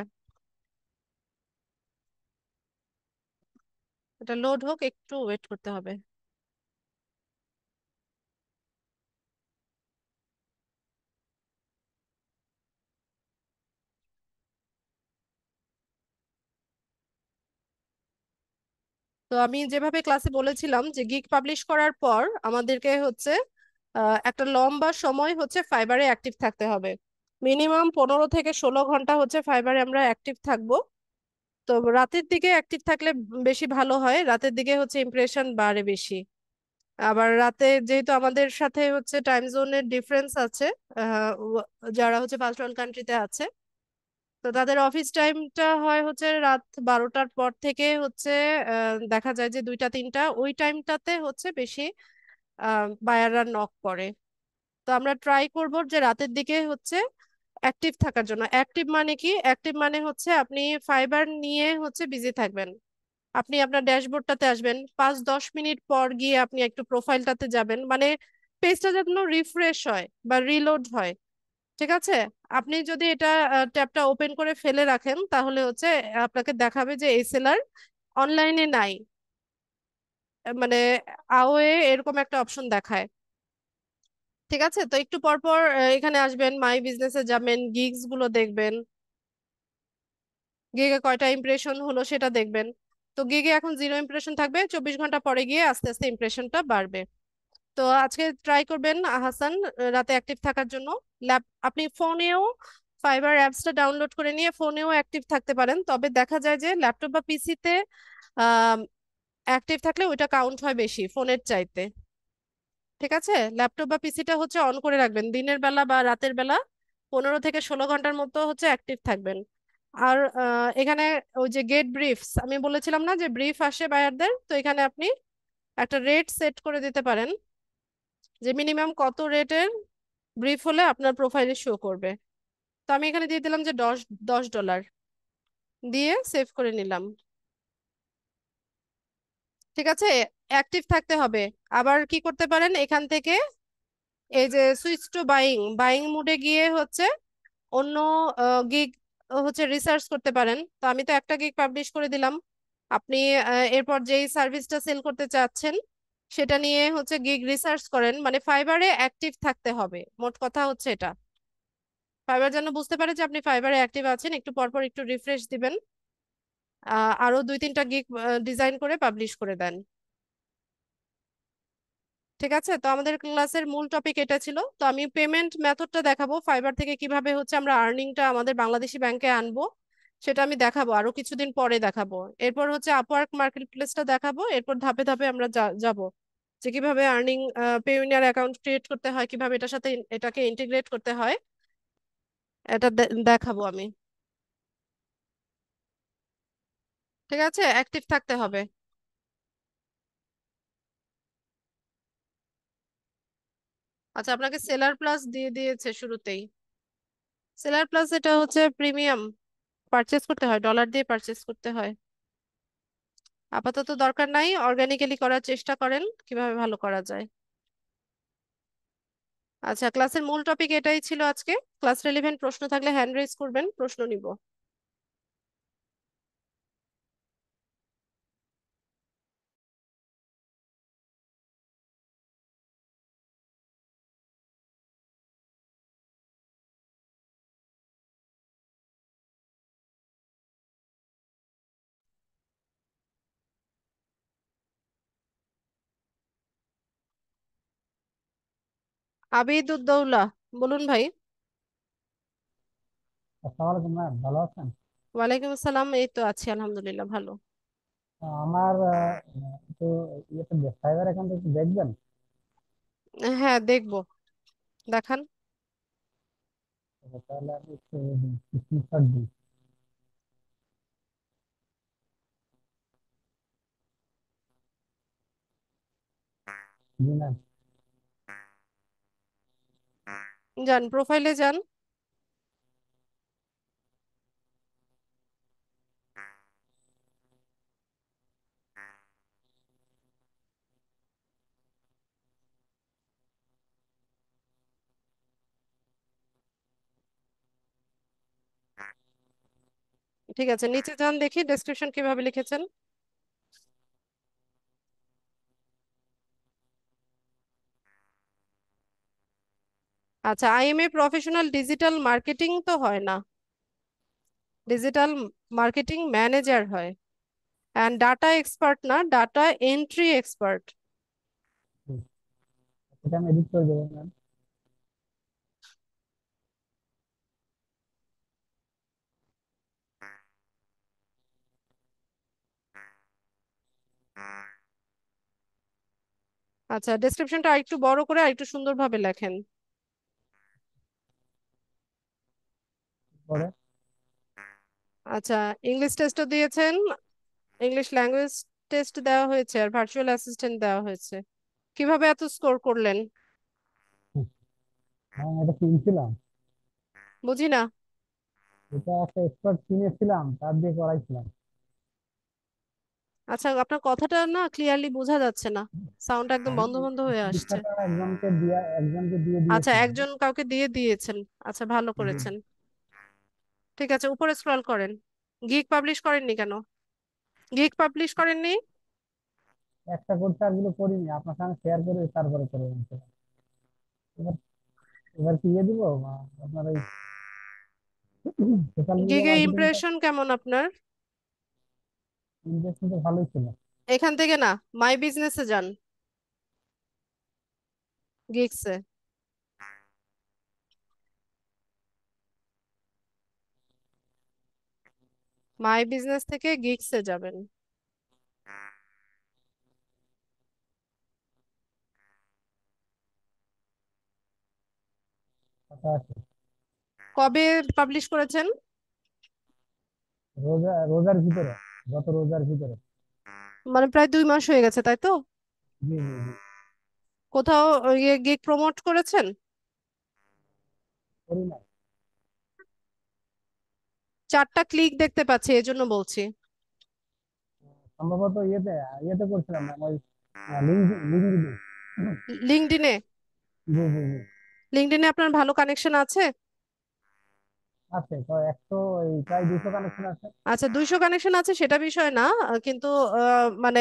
এটা লোড হোক একটু ওয়েট করতে হবে তো আমি যেভাবে ক্লাসে বলেছিলাম যে গিগ পাবলিশ করার পর আমাদেরকে হচ্ছে একটা লম্বা সময় হচ্ছে ফাইবারে অ্যাক্টিভ থাকতে হবে মিনিমাম পনেরো থেকে ষোলো ঘন্টা হচ্ছে ফাইবারে আমরা অ্যাক্টিভ থাকবো তো রাতের দিকে অ্যাক্টিভ থাকলে বেশি ভালো হয় রাতের দিকে হচ্ছে ইমপ্রেশন বাড়ে বেশি আবার রাতে যেহেতু আমাদের সাথে হচ্ছে টাইম জোনের ডিফারেন্স আছে যারা হচ্ছে ফার্স্ট ওয়ার্ল্ড কান্ট্রিতে আছে তো তাদের অফিস টাইমটা হয় হচ্ছে রাত বারোটার পর থেকে হচ্ছে দেখা যায় যে দুইটা তিনটা ওই টাইমটাতে হচ্ছে বেশি বায়াররা নক করে তো আমরা ট্রাই করব যে রাতের দিকে হচ্ছে অ্যাক্টিভ থাকার জন্য অ্যাক্টিভ মানে কি অ্যাক্টিভ মানে হচ্ছে আপনি ফাইবার নিয়ে হচ্ছে বিজি থাকবেন আপনি আপনার ড্যাশবোর্ডটাতে আসবেন পাঁচ দশ মিনিট পর গিয়ে আপনি একটু প্রোফাইলটাতে যাবেন মানে পেজটা যেন রিফ্রেশ হয় বা রিলোড হয় ঠিক আছে আপনি যদি এটা ট্যাবটা ওপেন করে ফেলে রাখেন তাহলে হচ্ছে আপনাকে দেখাবে যে এই সেলার অনলাইনে নাই মানে আওয়ে এরকম একটা অপশন দেখায় ঠিক আছে তো একটু পরপর এখানে আসবেন মাই বিজনেসে যাবেন গিগস গুলো দেখবেন গিগে কয়টা ইমপ্রেশন হলো সেটা দেখবেন তো গিগে এখন জিরো ইমপ্রেশন থাকবে চব্বিশ ঘন্টা পরে গিয়ে আস্তে আস্তে ইমপ্রেশনটা বাড়বে তো আজকে ট্রাই করবেন হাসান রাতে অ্যাক্টিভ থাকার জন্য ল্যাপ আপনি ফোনেও ফাইবার অ্যাপসটা ডাউনলোড করে নিয়ে ফোনেও অ্যাক্টিভ থাকতে পারেন তবে দেখা যায় যে ল্যাপটপ বা পিসিতে অ্যাক্টিভ থাকলে ওইটা কাউন্ট হয় বেশি ফোনের চাইতে ঠিক আছে ল্যাপটপ বা পিসিটা হচ্ছে অন করে রাখবেন দিনের বেলা বা রাতের বেলা পনেরো থেকে ষোলো ঘন্টার মতো হচ্ছে অ্যাক্টিভ থাকবেন আর এখানে ওই যে গেট ব্রিফস আমি বলেছিলাম না যে ব্রিফ আসে বায়ারদের তো এখানে আপনি একটা রেট সেট করে দিতে পারেন যে মিনিমাম কত রেটের ব্রিফ হলে আপনার প্রোফাইলে শো করবে তো আমি এখানে দিয়ে দিলাম যে দশ দশ ডলার দিয়ে সেভ করে নিলাম ঠিক আছে অ্যাক্টিভ থাকতে হবে আবার কি করতে পারেন এখান থেকে এই যে সুইচ টু বাইং বাইং মুডে গিয়ে হচ্ছে অন্য গিগ হচ্ছে রিসার্চ করতে পারেন তো আমি তো একটা গিগ পাবলিশ করে দিলাম আপনি এরপর যেই সার্ভিসটা সেল করতে চাচ্ছেন সেটা নিয়ে হচ্ছে গিগ রিসার্চ করেন মানে ফাইবারে অ্যাক্টিভ থাকতে হবে মোট কথা হচ্ছে এটা ফাইবার যেন বুঝতে পারে যে আপনি ফাইবারে অ্যাক্টিভ আছেন একটু পরপর একটু রিফ্রেশ দিবেন আরো দুই তিনটা গিগ ডিজাইন করে পাবলিশ করে দেন ঠিক আছে তো আমাদের ক্লাসের মূল টপিক এটা ছিল তো আমি পেমেন্ট মেথডটা দেখাবো ফাইবার থেকে কিভাবে হচ্ছে আমরা আর্নিংটা আমাদের বাংলাদেশি ব্যাংকে আনবো সেটা আমি দেখাবো আরো কিছুদিন পরে দেখাবো এরপর হচ্ছে আপওয়ার্ক মার্কেট প্লেসটা দেখাবো এরপর ধাপে ধাপে আমরা যাবো যে কিভাবে আর্নিং পেউনিয়ার অ্যাকাউন্ট ক্রিয়েট করতে হয় কিভাবে এটার সাথে এটাকে ইন্টিগ্রেট করতে হয় এটা দেখাবো আমি ঠিক আছে অ্যাক্টিভ থাকতে হবে আচ্ছা আপনাকে সেলার প্লাস দিয়ে দিয়েছে শুরুতেই সেলার প্লাস এটা হচ্ছে প্রিমিয়াম পারচেস করতে হয় ডলার দিয়ে পারচেস করতে হয় আপাতত দরকার নাই অর্গানিক্যালি করার চেষ্টা করেন কিভাবে ভালো করা যায় আচ্ছা ক্লাসের মূল টপিক এটাই ছিল আজকে ক্লাস রেলিভেন্ট প্রশ্ন থাকলে হ্যান্ড রেজ করবেন প্রশ্ন নিব আবিদুদ্দৌলা বলুন ভাই আসসালামু আলাইকুম ভালো আছেন ওয়ালাইকুম আসসালাম এই তো আছি আলহামদুলিল্লাহ ভালো আমার তো একটু ইয়ে দেখবেন হ্যাঁ দেখবো দেখান তাহলে আমি একটু স্ক্রিনশট দিই জি ম্যাম যান প্রোফাইলে যান ঠিক আছে নিচে যান দেখি ডেসক্রিপশন কিভাবে লিখেছেন আচ্ছা আইএমএ প্রফেশনাল ডিজিটাল মার্কেটিং তো হয় না ডিজিটাল মার্কেটিং ম্যানেজার হয় অ্যান্ড ডাটা এক্সপার্ট না ডাটা এন্ট্রি এক্সপার্ট আচ্ছা ডেসক্রিপশনটা আরেকটু বড় করে আরেকটু সুন্দরভাবে লেখেন পড়ে আচ্ছা ইংলিশ টেস্টও দিয়েছেন ইংলিশ ল্যাঙ্গুয়েজ টেস্ট দেওয়া হয়েছে আর ভার্চুয়াল অ্যাসিস্ট্যান্ট দেওয়া হয়েছে কিভাবে এত স্কোর করলেন হ্যাঁ এটা কিনছিলাম বুঝি না এটা একটা এক্সপার্ট কিনেছিলাম তার দিয়ে করাইছিলাম আচ্ছা আপনার কথাটা না ক্লিয়ারলি বোঝা যাচ্ছে না সাউন্ড একদম হ্যাঁ, বন্ধ বন্ধ হয়ে আসছে আচ্ছা একজন কাউকে দিয়ে দিয়েছেন আচ্ছা ভালো করেছেন ঠিক আছে উপরে স্ক্রল করেন গিগ পাবলিশ করেননি কেন গিগ পাবলিশ করেননি একটা করতে আরগুলো করিনি আপনার সঙ্গে শেয়ার করে তারপরে করে এবার এবার কি দিব আপনার এই গিগে ইমপ্রেশন কেমন আপনার ইমপ্রেশন তো ভালোই ছিল এখান থেকে না মাই বিজনেসে যান গিগসে মাই বিজনেস থেকে গিগসে যাবেন কবে পাবলিশ করেছেন রোজা রোজার ভিতরে গত রোজার ভিতরে মানে প্রায় দুই মাস হয়ে গেছে তাই তো কোথাও ইয়ে গিগ প্রমোট করেছেন করি নাই চারটা ক্লিক দেখতে পাচ্ছি এই জন্য বলছি সম্ভবত ইয়েতে ইয়েতে করছিলাম ওই লিঙ্কডিনে লিঙ্কডিনে জি জি জি লিঙ্কডিনে আপনার ভালো কানেকশন আছে আছে তো একশো এই প্রায় দুশো কানেকশন আছে আচ্ছা দুইশো কানেকশন আছে সেটা বিষয় না কিন্তু মানে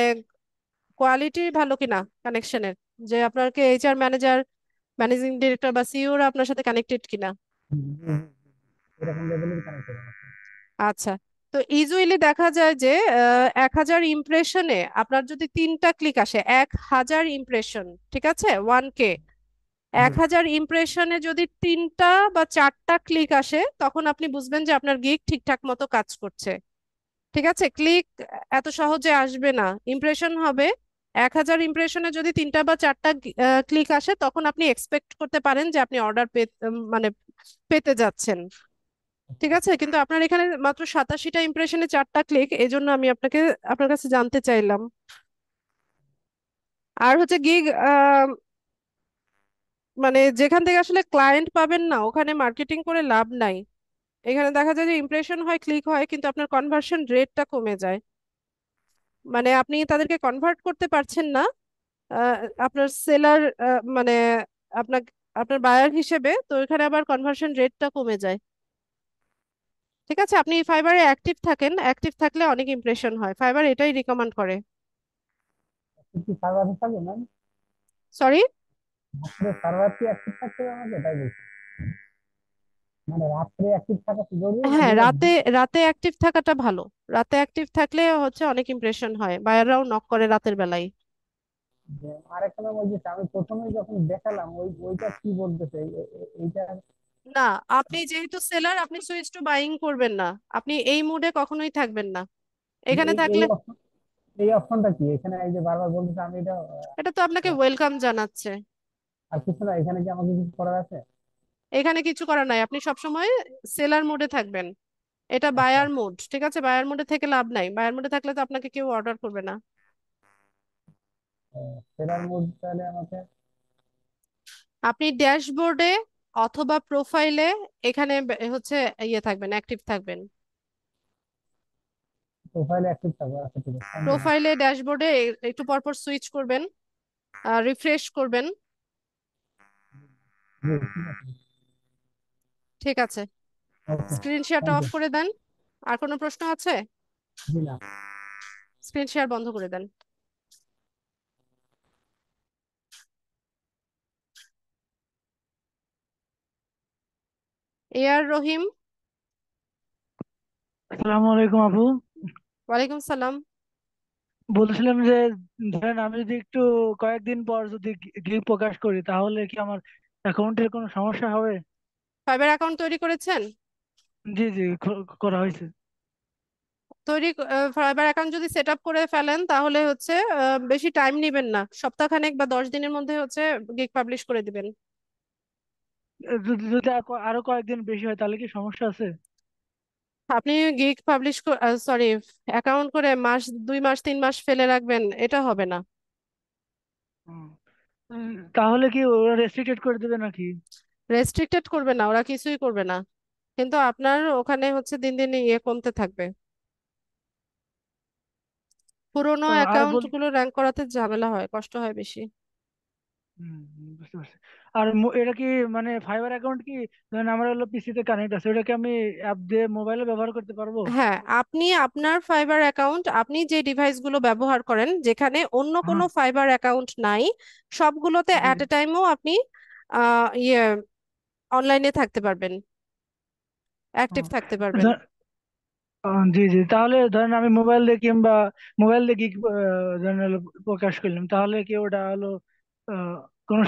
কোয়ালিটি ভালো কিনা কানেকশনের যে আপনাকে এইচআর ম্যানেজার ম্যানেজিং ডিরেক্টর বা সিইওরা আপনার সাথে কানেক্টেড কিনা এরকম লেভেলের কানেক্টেড আচ্ছা তো ইজুয়েলি দেখা যায় যে এক হাজার ইমপ্রেশনে আপনার যদি তিনটা ক্লিক আসে এক হাজার ইমপ্রেশন ঠিক আছে ওয়ান কে এক হাজার ইমপ্রেশনে যদি তিনটা বা চারটা ক্লিক আসে তখন আপনি বুঝবেন যে আপনার গিগ ঠিকঠাক মতো কাজ করছে ঠিক আছে ক্লিক এত সহজে আসবে না ইমপ্রেশন হবে এক হাজার ইমপ্রেশনে যদি তিনটা বা চারটা ক্লিক আসে তখন আপনি এক্সপেক্ট করতে পারেন যে আপনি অর্ডার পে মানে পেতে যাচ্ছেন ঠিক আছে কিন্তু আপনার এখানে মাত্র সাতাশিটা ইমপ্রেশনে চারটা ক্লিক এই জন্য আমি আপনাকে আপনার কাছে জানতে চাইলাম আর হচ্ছে গিগ মানে যেখান থেকে আসলে ক্লায়েন্ট পাবেন না ওখানে মার্কেটিং করে লাভ নাই এখানে দেখা যায় যে ইমপ্রেশন হয় ক্লিক হয় কিন্তু আপনার কনভার্সন রেটটা কমে যায় মানে আপনি তাদেরকে কনভার্ট করতে পারছেন না আপনার সেলার মানে আপনার আপনার বায়ার হিসেবে তো এখানে আবার কনভার্সন রেটটা কমে যায় ঠিক আছে আপনি ফাইবারে অ্যাক্টিভ থাকেন অ্যাক্টিভ থাকলে অনেক ইমপ্রেশন হয় ফাইবার এটাই রিকমেন্ড করে সরি মানে হ্যাঁ রাতে রাতে অ্যাক্টিভ থাকাটা ভালো রাতে অ্যাক্টিভ থাকলে হচ্ছে অনেক ইমপ্রেশন হয় বায়াররাও নক করে রাতের বেলায় আরেকটা ম্যাম ওই যে আমি প্রথমে যখন দেখালাম ওই ওইটা কি চাই এইটা না আপনি যেহেতু সেলার আপনি সুইচ টু বাইং করবেন না আপনি এই মুডে কখনোই থাকবেন না এখানে থাকলে এই অপশনটা কি এখানে এই যে বারবার বলতেছে আমি এটা এটা তো আপনাকে ওয়েলকাম জানাচ্ছে আর কিছু না এখানে কি আমাকে কিছু করার আছে এখানে কিছু করার নাই আপনি সব সময় সেলার মোডে থাকবেন এটা বায়ার আচ্ছা। মোড ঠিক আছে বায়ার মোডে থেকে লাভ নাই বায়ার মোডে থাকলে তো আপনাকে কেউ অর্ডার করবে না সেলার মোড তাহলে আমাকে আপনি ড্যাশবোর্ডে অথবা প্রোফাইলে এখানে হচ্ছে ইয়ে থাকবেন অ্যাক্টিভ থাকবেন প্রোফাইলে অ্যাক্টিভ থাকবে আচ্ছা ঠিক আছে প্রোফাইলে ড্যাশবোর্ডে একটু পরপর সুইচ করবেন রিফ্রেশ করবেন ঠিক আছে স্ক্রিন শেয়ারটা অফ করে দেন আর কোনো প্রশ্ন আছে স্ক্রিন শেয়ার বন্ধ করে দেন এ আর রহিম আসসালামু আলাইকুম আপু ওয়ালাইকুম সালাম বলছিলাম যে ধরেন আমি যদি একটু কয়েকদিন পর যদি গ্রিপ প্রকাশ করি তাহলে কি আমার অ্যাকাউন্টের কোনো সমস্যা হবে ফাইবার অ্যাকাউন্ট তৈরি করেছেন জি জি করা হয়েছে তৈরি ফাইবার অ্যাকাউন্ট যদি সেট আপ করে ফেলেন তাহলে হচ্ছে আহ, বেশি টাইম নেবেন না সপ্তাহখানেক বা দশ দিনের মধ্যে হচ্ছে গিগ পাবলিশ করে দিবেন যদি আরো কয়েকদিন বেশি হয় তাহলে কি সমস্যা আছে আপনি গিগ পাবলিশ সরি অ্যাকাউন্ট করে মাস দুই মাস তিন মাস ফেলে রাখবেন এটা হবে না তাহলে কি ওরা রেস্ট্রিক্টেড করে দেবে নাকি রেস্ট্রিক্টেড করবে না ওরা কিছুই করবে না কিন্তু আপনার ওখানে হচ্ছে দিন দিন ইয়ে কমতে থাকবে পুরোনো অ্যাকাউন্ট গুলো র্যাঙ্ক করাতে ঝামেলা হয় কষ্ট হয় বেশি হুম বুঝতে পারছি আর এটা কি মানে ফাইবার অ্যাকাউন্ট কি ধরেন আমার হলো পিসিতে কানেক্ট আছে ওটা কি আমি অ্যাপ দিয়ে মোবাইলে ব্যবহার করতে পারবো হ্যাঁ আপনি আপনার ফাইবার অ্যাকাউন্ট আপনি যে ডিভাইস গুলো ব্যবহার করেন যেখানে অন্য কোনো ফাইবার অ্যাকাউন্ট নাই সবগুলোতে অ্যাট ইয়ে, এ টাইমও আপনি ইয়ে অনলাইনে থাকতে পারবেন অ্যাক্টিভ থাকতে পারবেন জি জি তাহলে ধরেন আমি মোবাইল দিয়ে কিংবা মোবাইল দিয়ে ধরেন প্রকাশ করলাম তাহলে কি ওটা হলো কোনো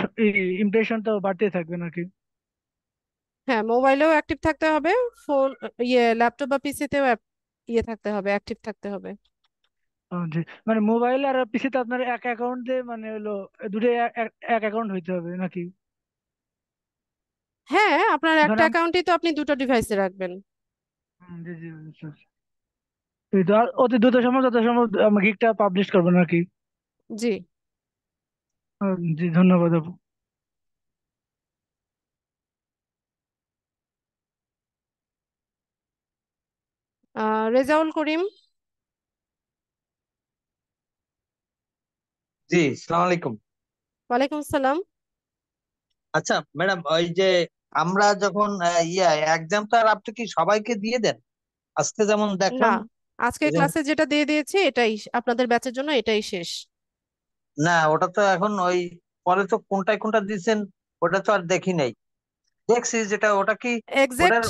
তো বাড়তে থাকবে নাকি হ্যাঁ মোবাইলেও অ্যাক্টিভ থাকতে হবে ফোন ইয়ে ল্যাপটপ বা পিসিতেও ইয়ে থাকতে হবে অ্যাক্টিভ থাকতে হবে জি মানে মোবাইল আর পিসিতে আপনার এক অ্যাকাউন্ট দিয়ে মানে হলো দুটো এক অ্যাকাউন্ট হইতে হবে নাকি হ্যাঁ আপনার একটা অ্যাকাউন্টই তো আপনি দুটো ডিভাইসে রাখবেন জি জি অতি দ্রুত সম্ভব যত সম্ভব গিকটা পাবলিশ করবেন নাকি জি জি ধন্যবাদ আপু রেজাউল করিম জি সালাম আলাইকুম ওয়ালাইকুম সালাম আচ্ছা ম্যাডাম ওই যে আমরা যখন ইয়া আর আপনি কি সবাইকে দিয়ে দেন আজকে যেমন দেখলাম না আজকের ক্লাসে যেটা দিয়ে দিয়েছে এটাই আপনাদের ব্যাচের জন্য এটাই শেষ না ওটা তো এখন ওই পরে তো কোনটা কোনটা দিচ্ছেন ওটা তো আর দেখি নাই দেখছি যেটা ওটা কি এক্সাক্ট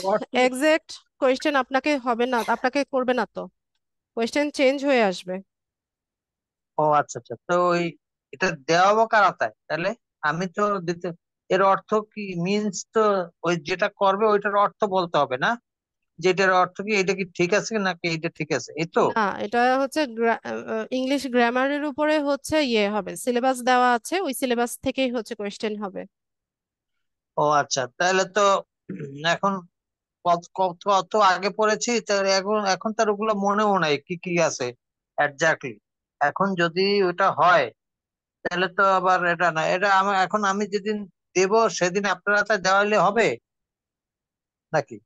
এক্সাক্ট কোয়েশ্চেন আপনাকে হবে না আপনাকে করবে না তো কোয়েশ্চেন চেঞ্জ হয়ে আসবে ও আচ্ছা আচ্ছা তো ওই এটা হবো কারা তাই তাহলে আমি তো দিতে এর অর্থ কি মিনস তো ওই যেটা করবে ওইটার অর্থ বলতে হবে না যেটার অর্থ কি এটা কি ঠিক আছে নাকি এটা ঠিক আছে এই তো না এটা হচ্ছে ইংলিশ গ্রামারের উপরে হচ্ছে ইয়ে হবে সিলেবাস দেওয়া আছে ওই সিলেবাস থেকেই হচ্ছে কোয়েশ্চেন হবে ও আচ্ছা তাহলে তো এখন কত কত আগে পড়েছি তাহলে এখন এখন তার ওগুলো মনেও নাই কি কি আছে এক্স্যাক্টলি এখন যদি ওটা হয় তাহলে তো আবার এটা না এটা আমার এখন আমি যেদিন দেব সেদিন আপনারা তা দেওয়ালে হবে নাকি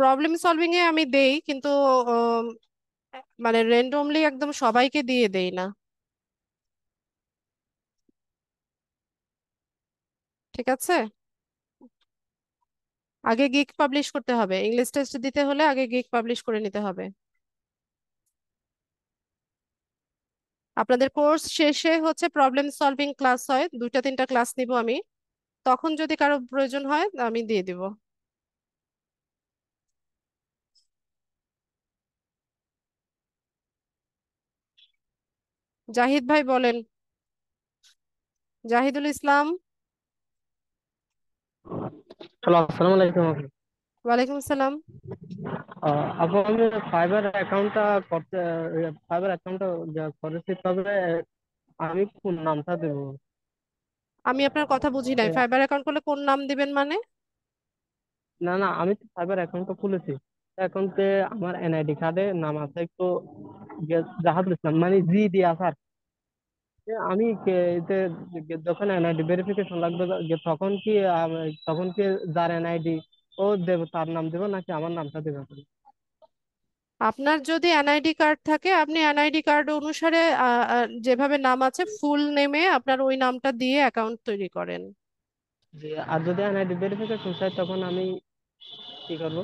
প্রবলেম সলভিং এ আমি দেই কিন্তু মানে র্যান্ডমলি একদম সবাইকে দিয়ে দেই না ঠিক আছে আগে গিক পাবলিশ করতে হবে ইংলিশ টেস্ট দিতে হলে আগে গিক পাবলিশ করে নিতে হবে আপনাদের কোর্স শেষে হচ্ছে প্রবলেম সলভিং ক্লাস হয় দুইটা তিনটা ক্লাস নিব আমি তখন যদি কারো প্রয়োজন হয় আমি দিয়ে দিব জাহিদ ভাই বলেন জাহিদুল ইসলাম আসসালামু আলাইকুম ওয়ালাইকুম আসসালাম আপু আমি ফাইবার অ্যাকাউন্টটা করতে ফাইবার অ্যাকাউন্টটা করেছি তবে আমি কোন নামটা দেব আমি আপনার কথা বুঝি নাই ফাইবার অ্যাকাউন্ট করলে কোন নাম দিবেন মানে না না আমি তো ফাইবার অ্যাকাউন্টটা খুলেছি অ্যাকাউন্টে আমার এনআইডি কার্ডে নাম আছে একটু জাহাদুল ইসলাম মানে জি দিয়া স্যার আমি এতে যখন এনআইডি ভেরিফিকেশন লাগবে তখন কি তখন কি যার এনআইডি ও দেব তার নাম দেব নাকি আমার নামটা দেবে আপনার যদি এনআইডি কার্ড থাকে আপনি এনআইডি কার্ড অনুসারে যেভাবে নাম আছে ফুল নেমে আপনার ওই নামটা দিয়ে অ্যাকাউন্ট তৈরি করেন আর যদি এনআইডি ভেরিফিকেশন চাই তখন আমি কি করব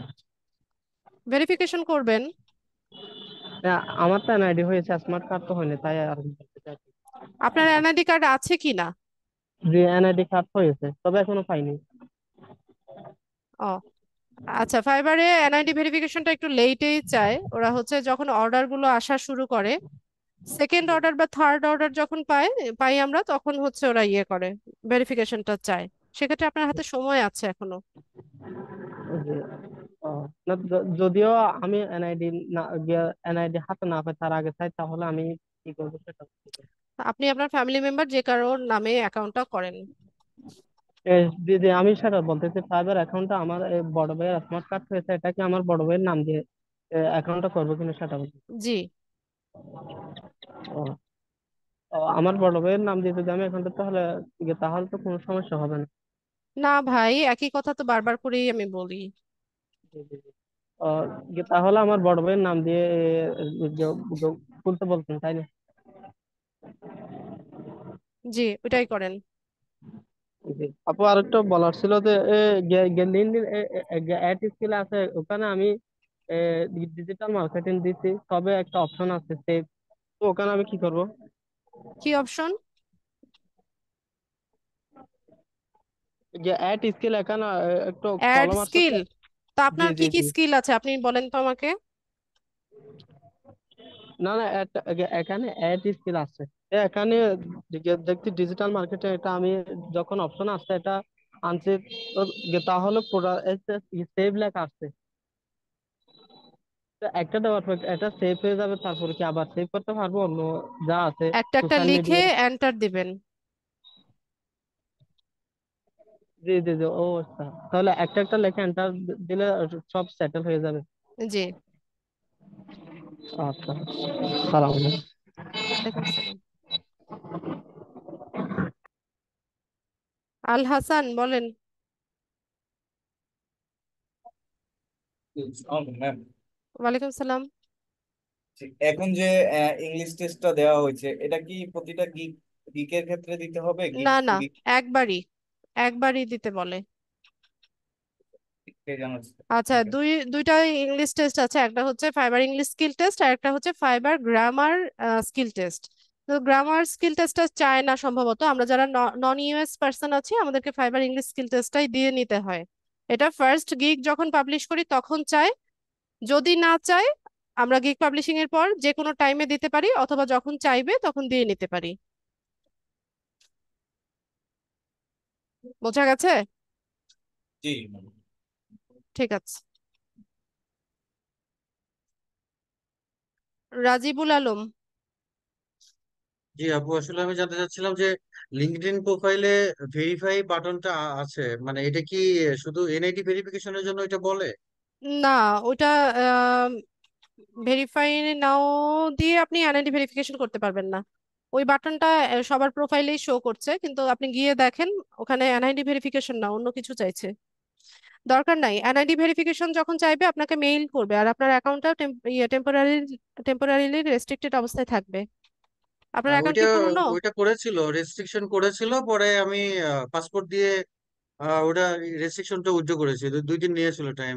ভেরিফিকেশন করবেন না আমার তো এনআইডি হয়েছে স্মার্ট কার্ড তো হয়নি তাই আর আপনার এনআইডি কার্ড আছে কি না জি এনআইডি কার্ড হয়েছে তবে এখনো পাইনি ও আচ্ছা ফাইবারে এনআইডি ভেরিফিকেশনটা একটু লেটেই চায় ওরা হচ্ছে যখন অর্ডারগুলো আসা শুরু করে সেকেন্ড অর্ডার বা থার্ড অর্ডার যখন পায় পাই আমরা তখন হচ্ছে ওরা ইয়ে করে ভেরিফিকেশনটা চায় সেক্ষেত্রে আপনার হাতে সময় আছে এখনো ও না যদিও আমি এনআইডি না এনআইডি হাতে না পাই তার আগে চাই তাহলে আমি কি করবো সেটা আপনি আপনার ফ্যামিলি মেম্বার যে কারোর নামে অ্যাকাউন্টটা করেন দিদি আমি সেটা বলতেছি ফাইবার অ্যাকাউন্টটা আমার বড় ভাইয়ের স্মার্ট কার্ড হয়েছে এটা কি আমার বড় ভাইয়ের নাম দিয়ে অ্যাকাউন্টটা করবো কিনা সেটা বলতেছি জি ও আমার বড় ভাইয়ের নাম দিয়ে যদি আমি অ্যাকাউন্টটা তাহলে তাহলে তো কোনো সমস্যা হবে না না ভাই একই কথা তো বারবার করেই আমি বলি তাহলে আমার বড় ভাইয়ের নাম দিয়ে খুলতে বলতেন তাই না জি ওটাই করেন আপু একটা বলার ছিল যে দিন দিন স্কিল আছে ওখানে আমি ডিজিটাল মার্কেটিং দিচ্ছি তবে একটা অপশন আছে সেভ তো ওখানে আমি কি করব কি অপশন যে অ্যাড স্কিল এখানে অ্যাড স্কিল আপনার কি কি স্কিল আছে আপনি বলেন তো আমাকে না না এখানে অ্যাড স্কিল আছে এখানে দেখতে ডিজিটাল মার্কেটে এটা আমি যখন অপশন আসছে এটা আনছি তাহলে সেভ লেখা আসছে একটা দেওয়ার পর এটা সেভ হয়ে যাবে তারপর কি আবার সেভ করতে পারবো অন্য যা আছে একটা একটা লিখে এন্টার দিবেন জি জি জি ও আচ্ছা তাহলে একটা একটা লেখেন তার দিলে সব সেটেল হয়ে যাবে জি আচ্ছা সালাম আসসালাম আল হাসান বলেন ওয়ালাইকুম সালাম এখন যে ইংলিশ টেস্টটা দেওয়া হয়েছে এটা কি প্রতিটা গিক গিকের ক্ষেত্রে দিতে হবে না না একবারই একবারই দিতে বলে আচ্ছা দুই দুইটা ইংলিশ টেস্ট আছে একটা হচ্ছে ফাইবার ইংলিশ স্কিল টেস্ট আর একটা হচ্ছে ফাইবার গ্রামার স্কিল টেস্ট তো গ্রামার স্কিল টেস্টটা চায় না সম্ভবত আমরা যারা নন ইউএস পার্সন আছি আমাদেরকে ফাইবার ইংলিশ স্কিল টেস্টটাই দিয়ে নিতে হয় এটা ফার্স্ট গিগ যখন পাবলিশ করি তখন চায় যদি না চায় আমরা গিগ পাবলিশিং এর পর যে কোনো টাইমে দিতে পারি অথবা যখন চাইবে তখন দিয়ে নিতে পারি বোঝা গেছে ঠিক আছে রাজিবুল আলম জি আপু আসলে আমি জানতে চাচ্ছিলাম যে লিঙ্কডইন প্রোফাইলে ভেরিফাই বাটনটা আছে মানে এটা কি শুধু এনআইডি ভেরিফিকেশনের জন্য এটা বলে না ওটা ভেরিফাই নাও দিয়ে আপনি এনআইডি ভেরিফিকেশন করতে পারবেন না ওই বাটনটা সবার প্রোফাইলেই শো করছে কিন্তু আপনি গিয়ে দেখেন ওখানে এনআইডি ভেরিফিকেশন না অন্য কিছু চাইছে দরকার নাই এনআইডি ভেরিফিকেশন যখন চাইবে আপনাকে মেইল করবে আর আপনার অ্যাকাউন্টটা টেম্পোরারি টেম্পোরারিলি রেস্ট্রিক্টেড অবস্থায় থাকবে আপনার অ্যাকাউন্ট কি পুরনো ওইটা করেছিল রেস্ট্রিকশন করেছিল পরে আমি পাসপোর্ট দিয়ে ওটা রেস্ট্রিকশনটা উইথড্র করেছি দুই দিন নিয়েছিল টাইম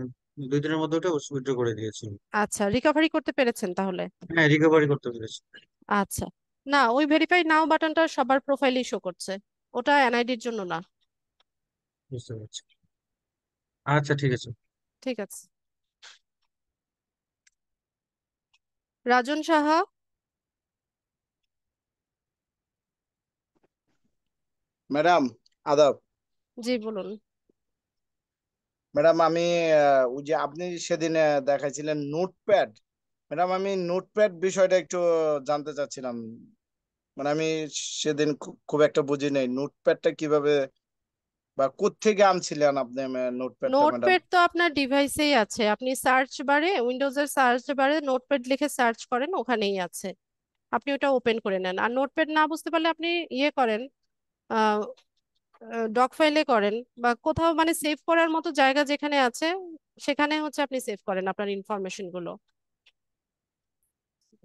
দুই দিনের মধ্যে ওটা উইথড্র করে দিয়েছিল আচ্ছা রিকভারি করতে পেরেছেন তাহলে হ্যাঁ রিকভারি করতে পেরেছি আচ্ছা না ওই ভেরিফাই নাও বাটনটা সবার প্রোফাইলেই শো করছে ওটা এনআইডির জন্য না বুঝতে পারছি আচ্ছা ঠিক আছে ঠিক আছে রাজন সাহা ম্যাডাম আদাব জি বলুন ম্যাডাম আমি ওই যে আপনি সেদিন দেখাইছিলেন নোটপ্যাড ম্যাডাম আমি নোটপ্যাড বিষয়টা একটু জানতে চাচ্ছিলাম মানে আমি সেদিন খুব একটা বুঝি নাই নোটপ্যাডটা কিভাবে বা কোত্থেকে আনছিলেন আপনি নোটপ্যাড নোটপ্যাড তো আপনার ডিভাইসেই আছে আপনি সার্চ বারে উইন্ডোজের সার্চ বারে নোটপ্যাড লিখে সার্চ করেন ওখানেই আছে আপনি ওটা ওপেন করে নেন আর নোটপ্যাড না বুঝতে পারলে আপনি ইয়ে করেন ডক ফাইলে করেন বা কোথাও মানে সেভ করার মতো জায়গা যেখানে আছে সেখানে হচ্ছে আপনি সেভ করেন আপনার ইনফরমেশন গুলো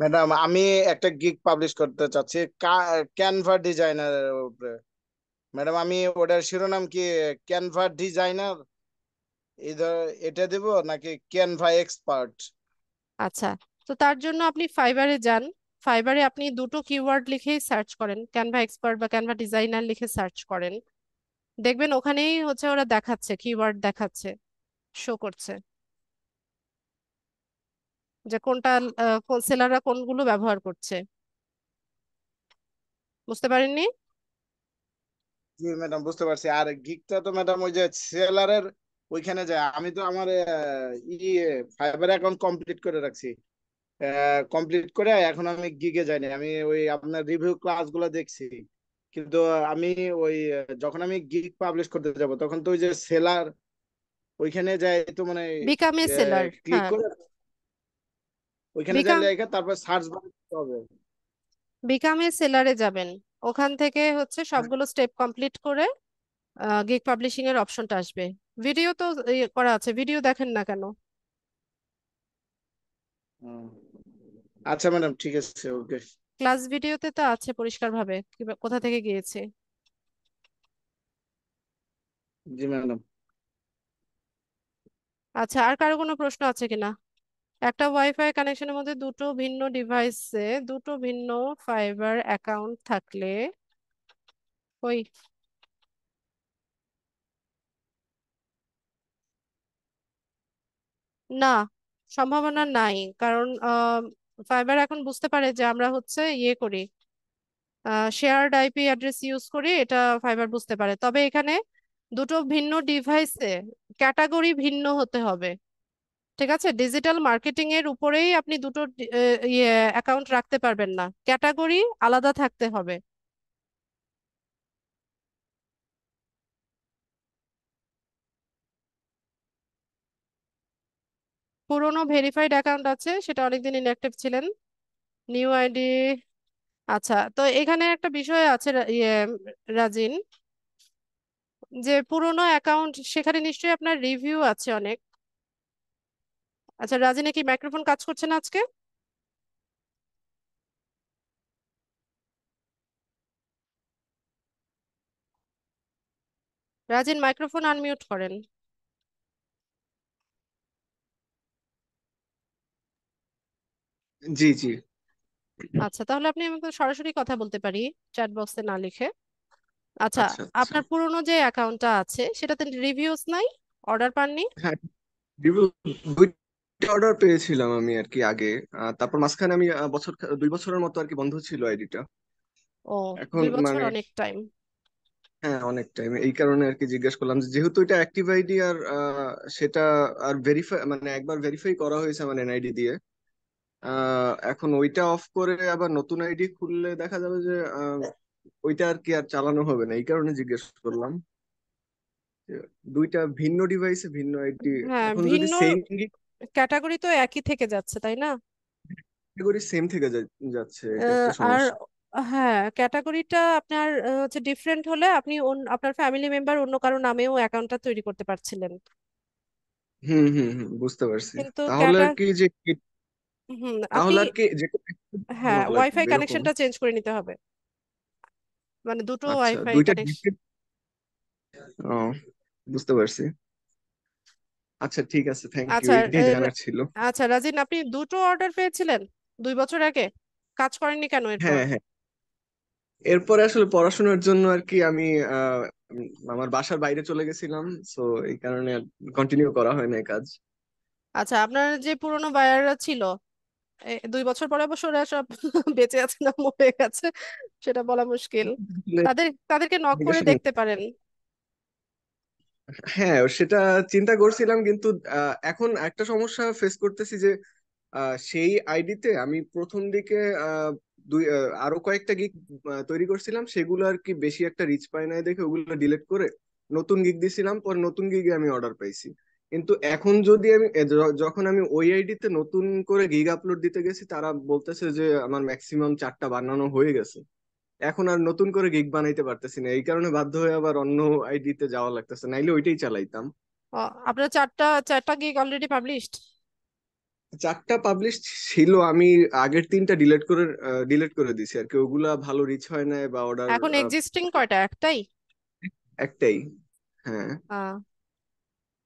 ম্যাডাম আমি একটা গিগ পাবলিশ করতে চাচ্ছি ক্যানভা ডিজাইনার উপরে ম্যাডাম আমি ওটার শিরোনাম কি ক্যানভা ডিজাইনার এই ধর এটা দেব নাকি ক্যানভা এক্সপার্ট আচ্ছা তো তার জন্য আপনি ফাইবারে যান ফাইবারে আপনি দুটো কিওয়ার্ড লিখে সার্চ করেন ক্যানভা এক্সপার্ট বা ক্যানভা ডিজাইনার লিখে সার্চ করেন দেখবেন ওখানেই হচ্ছে ওরা দেখাচ্ছে কিওয়ার্ড দেখাচ্ছে শো করছে যে কোনটা সেলাররা কোনগুলো ব্যবহার করছে বুঝতে পারেননি জি ম্যাডাম বুঝতে পারছি আর গিকটা তো ম্যাডাম ওই যে সেলারের ওইখানে যায় আমি তো আমার ইয়ে ফাইবার অ্যাকাউন্ট কমপ্লিট করে রাখছি কমপ্লিট করে এখন আমি গিগে যাইনি আমি ওই আপনার রিভিউ ক্লাসগুলো দেখছি কিন্তু আমি ওই যখন আমি গিগ পাবলিশ করতে যাব তখন তো ওই যে সেলার ওইখানে যায় তো মানে বিকামে সেলার ক্লিক করে ওইখানে যা লেখা তারপর সার্চ বারে হবে বিকামে সেলারে যাবেন ওখান থেকে হচ্ছে হ্যাঁ। সবগুলো স্টেপ কমপ্লিট করে গিগ পাবলিশিং এর অপশনটা আসবে ভিডিও তো করা আছে ভিডিও দেখেন না কেন আচ্ছা ম্যাডাম ঠিক আছে ওকে ক্লাস ভিডিওতে তো আছে পরিষ্কারভাবে কোথা থেকে গিয়েছে জি ম্যাডাম আচ্ছা আর কারো কোনো প্রশ্ন আছে কিনা একটা ওয়াইফাই কানেকশনের মধ্যে দুটো ভিন্ন ডিভাইসে দুটো ভিন্ন ফাইবার অ্যাকাউন্ট থাকলে ওই না সম্ভাবনা নাই কারণ ফাইবার এখন বুঝতে পারে যে আমরা হচ্ছে ইয়ে করি শেয়ার্ড আইপি অ্যাড্রেস ইউজ করি এটা ফাইবার বুঝতে পারে তবে এখানে দুটো ভিন্ন ডিভাইসে ক্যাটাগরি ভিন্ন হতে হবে ঠিক আছে ডিজিটাল মার্কেটিং এর উপরেই আপনি দুটো ইয়ে অ্যাকাউন্ট রাখতে পারবেন না ক্যাটাগরি আলাদা থাকতে হবে পুরনো ভেরিফাইড অ্যাকাউন্ট আছে সেটা অনেকদিন ইনঅ্যাক্টিভ ছিলেন নিউ আইডি আচ্ছা তো এখানে একটা বিষয় আছে ইয়ে, রাজিন যে পুরনো অ্যাকাউন্ট সেখানে নিশ্চয়ই আপনার রিভিউ আছে অনেক আচ্ছা রাজি নাকি মাইক্রোফোন কাজ করছে না আজকে রাজিন মাইক্রোফোন আনমিউট করেন জি জি আচ্ছা তাহলে আপনি আমাকে সরাসরি কথা বলতে পারি চ্যাট বক্সে না লিখে আচ্ছা, আচ্ছা, আচ্ছা আপনার পুরনো যে অ্যাকাউন্টটা আছে সেটাতে রিভিউস নাই অর্ডার পাননি হ্যাঁ রিভিউ অর্ডার পেয়েছিলাম আমি আর কি আগে তারপর মাঝখানে আমি বছর দুই বছরের মতো আর কি বন্ধ ছিল আইডিটা ও এখন দুই বছর মানে অনেক টাইম হ্যাঁ অনেক টাইম এই কারণে আর কি জিজ্ঞেস করলাম যেহেতু এটা অ্যাক্টিভ আইডি আর আহ, সেটা আর ভেরিফাই মানে একবার ভেরিফাই করা হয়েছে মানে এনআইডি দিয়ে আহ, এখন ওইটা অফ করে আবার নতুন আইডি খুললে দেখা যাবে যে আহ, ওইটা আর কি আর চালানো হবে না এই কারণে জিজ্ঞেস করলাম দুইটা ভিন্ন ডিভাইসে ভিন্ন আইডি হ্যাঁ এখন যদি ভিন্ন সেম ক্যাটাগরি তো একই থেকে যাচ্ছে তাই না ক্যাটাগরি সেম থেকে যাচ্ছে আর হ্যাঁ ক্যাটাগরিটা আপনার হচ্ছে ডিফারেন্ট হলে আপনি আপনার ফ্যামিলি মেম্বার অন্য কারো নামেও অ্যাকাউন্টটা তৈরি করতে পারছিলেন হুম হুম হুম বুঝতে পারছি কিন্তু তাহলে ক্যাটা কি যে হুম তাহলে কি যে হ্যাঁ ওয়াইফাই কানেকশনটা চেঞ্জ করে নিতে হবে মানে দুটো আচ্ছা ওয়াইফাই দুইটা কানেকশন বুঝতে পারছি আচ্ছা ঠিক আছে থ্যাংক ইউ আচ্ছা এটাই জানার ছিল আচ্ছা রাজিন আপনি দুটো অর্ডার পেয়েছিলেন দুই বছর আগে কাজ করেননি কেন এরপর হ্যাঁ হ্যাঁ এরপরে আসলে পড়াশোনার জন্য আর কি আমি আমার বাসার বাইরে চলে গেছিলাম সো এই কারণে কন্টিনিউ করা হয় না কাজ আচ্ছা আপনার যে পুরনো বায়াররা ছিল দুই বছর পরে অবশ্য ওরা সব বেঁচে আছে না মরে গেছে সেটা বলা মুশকিল তাদের তাদেরকে নক করে দেখতে পারেন হ্যাঁ সেটা চিন্তা করছিলাম কিন্তু আহ, এখন একটা সমস্যা ফেস করতেছি যে আহ, সেই আইডিতে আমি প্রথম দিকে আহ, দুই আরো কয়েকটা গিগ তৈরি করছিলাম সেগুলো আর কি বেশি একটা রিচ পাই নাই দেখে ওগুলো ডিলিট করে নতুন গিগ দিছিলাম পর নতুন গিগে আমি অর্ডার পাইছি কিন্তু এখন যদি আমি যখন আমি ওই আইডিতে নতুন করে গিগ আপলোড দিতে গেছি তারা বলতেছে যে আমার ম্যাক্সিমাম চারটা বানানো হয়ে গেছে এখন আর নতুন করে গিগ বানাইতে পারতেছি না এই কারণে বাধ্য হয়ে আবার অন্য আইডিতে যাওয়া লাগতেছে নাইলে ওইটাই চালাইতাম আপনার চারটা চারটা গিগ অলরেডি পাবলিশড চারটা পাবলিশ ছিল আমি আগের তিনটা ডিলিট করে ডিলিট করে দিছি আর কি ওগুলা ভালো রিচ হয় না বা অর্ডার এখন এক্সিস্টিং কয়টা একটাই একটাই হ্যাঁ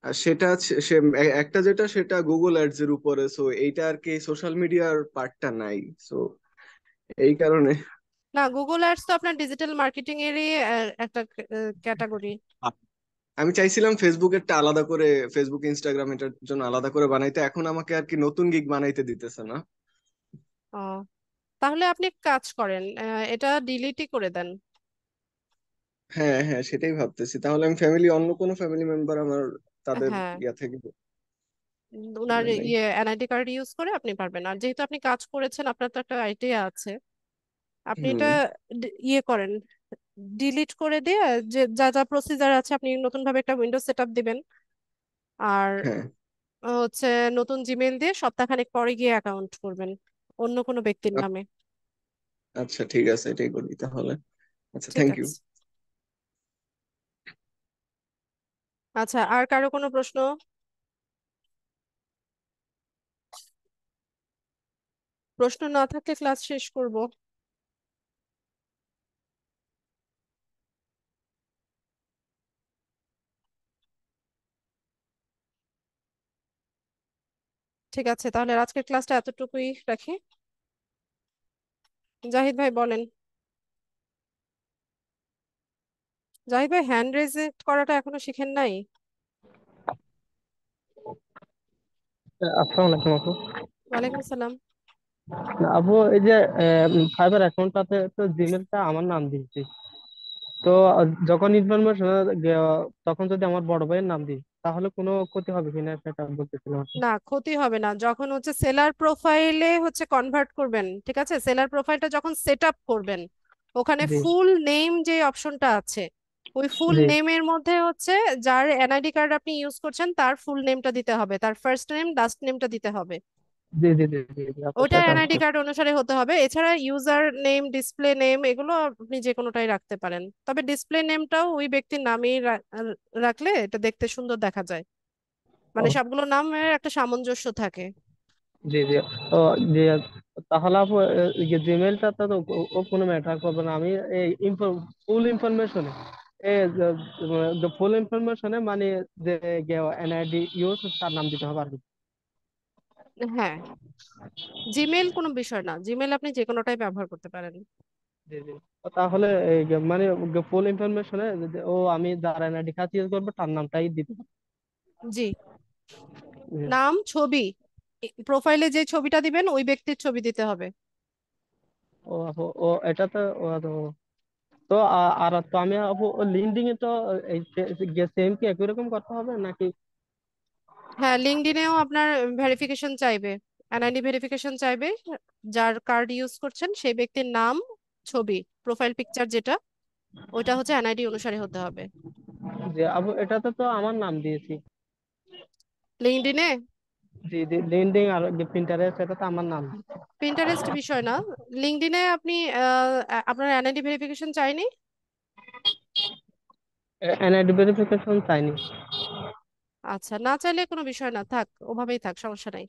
আর সেটা সে একটা যেটা সেটা গুগল অ্যাডস এর উপরে সো এইটা আর কি সোশ্যাল মিডিয়ার পার্টটা নাই সো এই কারণে না গুগল অ্যাডস তো আপনার ডিজিটাল মার্কেটিং এরই একটা ক্যাটাগরি আমি চাইছিলাম ফেসবুক একটা আলাদা করে ফেসবুক ইনস্টাগ্রাম এটার জন্য আলাদা করে বানাইতে এখন আমাকে আর কি নতুন গিগ বানাইতে দিতেছে না ও তাহলে আপনি কাজ করেন এটা ডিলিটই করে দেন হ্যাঁ হ্যাঁ সেটাই ভাবতেছি তাহলে আমি ফ্যামিলি অন্য কোনো ফ্যামিলি মেম্বার আমার তাদের হ্যাঁ ইয়া থেকে ওনার মানে ইয়ে এনআইডি কার্ড ইউজ করে আপনি পারবেন আর যেহেতু আপনি কাজ করেছেন আপনার তো একটা আইডিয়া আছে আপনি এটা ইয়ে করেন ডিলিট করে দিয়ে যে যা যা প্রসিজার আছে আপনি নতুন ভাবে একটা উইন্ডো সেট আপ দিবেন আর হ্যাঁ। হচ্ছে নতুন জিমেল দিয়ে সপ্তাহখানেক পরে গিয়ে অ্যাকাউন্ট করবেন অন্য কোনো ব্যক্তির নামে আচ্ছা ঠিক আছে এটাই করি তাহলে আচ্ছা ঠিক থ্যাংক ইউ আছে আচ্ছা আর কারো কোনো প্রশ্ন প্রশ্ন না থাকলে ক্লাস শেষ করব ঠিক আছে তাহলে আজকের ক্লাসটা এতটুকুই রাখি জাহিদ ভাই বলেন জাহিদ ভাই হ্যান্ড রেজ করাটা এখনো শিখেন নাই আসসালামু আলাইকুম আপু ওয়ালাইকুম আসসালাম আপু এই যে ফাইবার অ্যাকাউন্টটাতে তো জিমেলটা আমার নাম দিয়েছি তো যখন ইনফরমেশন তখন যদি আমার বড় ভাইয়ের নাম দিই তাহলে কোনো ক্ষতি হবে কিনা সেটা বলতেছিলাম আর কি। না ক্ষতি হবে না যখন হচ্ছে সেলার প্রোফাইলে হচ্ছে কনভার্ট করবেন ঠিক আছে সেলার প্রোফাইলটা যখন সেট আপ করবেন ওখানে জি ফুল নেম যে অপশনটা আছে ওই ফুল জি নেমের মধ্যে হচ্ছে যার এনআইডি কার্ড আপনি ইউজ করছেন তার ফুল নেমটা দিতে হবে তার ফার্স্ট নেম লাস্ট নেমটা দিতে হবে জি জি জি জি ওটা এনআইডি কার্ড অনুসারে হতে হবে এছাড়া ইউজার নেম ডিসপ্লে নেম এগুলো আপনি যে কোনোটাই রাখতে পারেন তবে ডিসপ্লে নেমটাও ওই ব্যক্তির নামেই রাখলে এটা দেখতে সুন্দর দেখা যায় মানে সবগুলো নামের একটা সামঞ্জস্য থাকে জি জি ও জি তাহলে আপু যে জিমেলটা তো ও কোনো ম্যাটার করবে না আমি এই ফুল ইনফরমেশনে ফুল ইনফরমেশনে মানে যে এনআইডি মানে ইউজ তার নাম দিতে হবে আর কি হ্যাঁ জিমেল কোনো বিষয় না জিমেল আপনি যে কোনোটাই ব্যবহার করতে পারেন তাহলে মানে ফুল ইনফরমেশনে ও আমি যার এনআইডি কার্ড ইউজ করবো তার নামটাই দিতে জি নাম ছবি প্রোফাইলে যে ছবিটা দিবেন ওই ব্যক্তির ছবি দিতে হবে ও আপু ও এটা তো ও তো আর তো আমি আপু এ তো সেম কি একই রকম করতে হবে নাকি হ্যাঁ লিঙ্কডিনেও আপনার ভেরিফিকেশন চাইবে এনআইডি ভেরিফিকেশন চাইবে যার কার্ড ইউজ করছেন সেই ব্যক্তির নাম ছবি প্রোফাইল পিকচার যেটা ওটা হচ্ছে এনআইডি অনুসারে হতে হবে জি আবু এটা তো আমার নাম দিয়েছি লিঙ্কডিনে জি লিঙ্কডিন আর পিন্টারেস্ট এটা তো আমার নাম পিন্টারেস্ট বিষয় না লিঙ্কডিনে আপনি আপনার এনআইডি ভেরিফিকেশন চাইনি এনআইডি ভেরিফিকেশন চাইনি আচ্ছা না চাইলে কোনো বিষয় না থাক ওভাবেই থাক সমস্যা নাই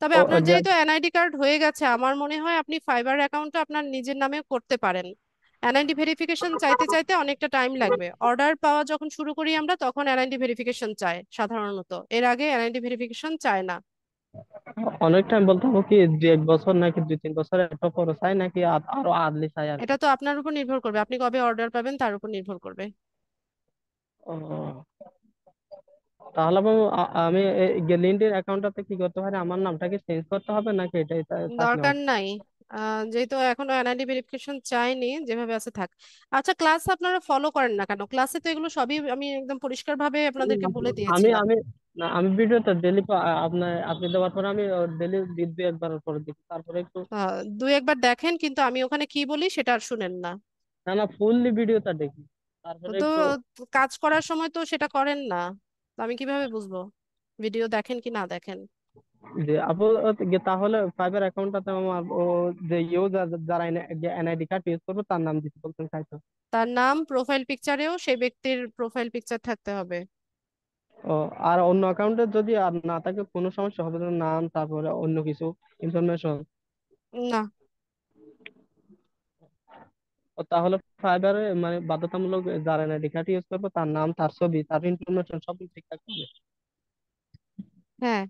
তবে ও আপনার আচ্ছা। যেহেতু এনআইডি কার্ড হয়ে গেছে আমার মনে হয় আপনি ফাইবার অ্যাকাউন্টটা আপনার নিজের নামেও করতে পারেন এনআইডি ভেরিফিকেশন চাইতে চাইতে অনেকটা টাইম লাগবে অর্ডার পাওয়া যখন শুরু করি আমরা তখন এনআইডি ভেরিফিকেশন চায় সাধারণত এর আগে এনআইডি ভেরিফিকেশন চায় না অনেক টাইম বলতে হবে কি দু এক বছর নাকি দুই তিন বছর এত পরে চাই নাকি আরো আদলে চাই আর এটা কি তো আপনার উপর নির্ভর করবে আপনি কবে অর্ডার পাবেন তার উপর নির্ভর করবে ও তাহলে বাবু আমি আমি লিঙ্কডইন অ্যাকাউন্টটাতে কি করতে পারি আমার নামটা কি চেঞ্জ করতে হবে নাকি এটাই দরকার নাই আহ, যেহেতু এখনো এনআইডি ভেরিফিকেশন চাইনি যেভাবে আছে থাক আচ্ছা ক্লাস আপনারা ফলো করেন না কেন ক্লাসে তো এগুলো সবই আমি একদম পরিষ্কার ভাবে আপনাদেরকে বলে আমি আমি না আমি ভিডিওটা ডেলি আপনার আপনি দেওয়ার পরে আমি ডেলি দিদি একবার করে দিই তারপরে একটু দু একবার দেখেন কিন্তু আমি ওখানে কি বলি সেটা আর শুনেন না না না ফুললি ভিডিওটা দেখি তারপরে তো একটু কাজ করার সময় তো সেটা করেন না আমি কিভাবে বুঝবো ভিডিও দেখেন কি না দেখেন যে আপু তাহলে ফাইবার অ্যাকাউন্টটাতে আমার ও যে ইউজার যারা এনআইডি কার্ড ইউজ করবে তার নাম দিতে বলছেন তাই তো তার নাম প্রোফাইল পিকচারেও সেই ব্যক্তির প্রোফাইল পিকচার থাকতে হবে ও আর অন্য অ্যাকাউন্টে যদি আর না থাকে কোনো সমস্যা হবে না নাম তারপরে অন্য কিছু ইনফরমেশন না তাহলে ফাইবারে মানে বাধ্যতামূলক যারা আইডি ইউজ করবে তার নাম তার ছবি তার ইনফরমেশন সব ঠিকঠাক থাকবে হ্যাঁ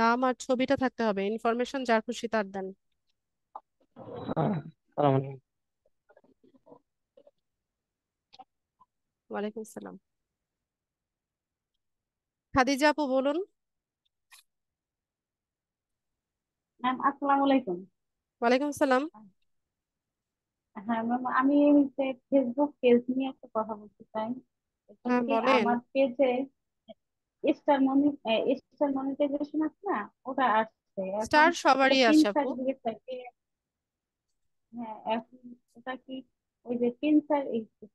নাম আর ছবিটা থাকতে হবে ইনফরমেশন যার খুশি তার দেন হ্যাঁ, ওয়ালাইকুম সালাম খাদিজা আপু বলুন ওয়ালাইকুম সালাম হ্যাঁ ম্যাম আমি যে ফেসবুক পেজ নিয়ে একটা কথা বলতে চাই এটা হ্যাঁ বলেন আমার পেজে স্টার মনি স্টার মনিটাইজেশন আছে না ওটা আসছে এখন স্টার সবারই তিন আছে আপু দিকে থাকে হ্যাঁ এখন ওটা কি ওই যে তিন সার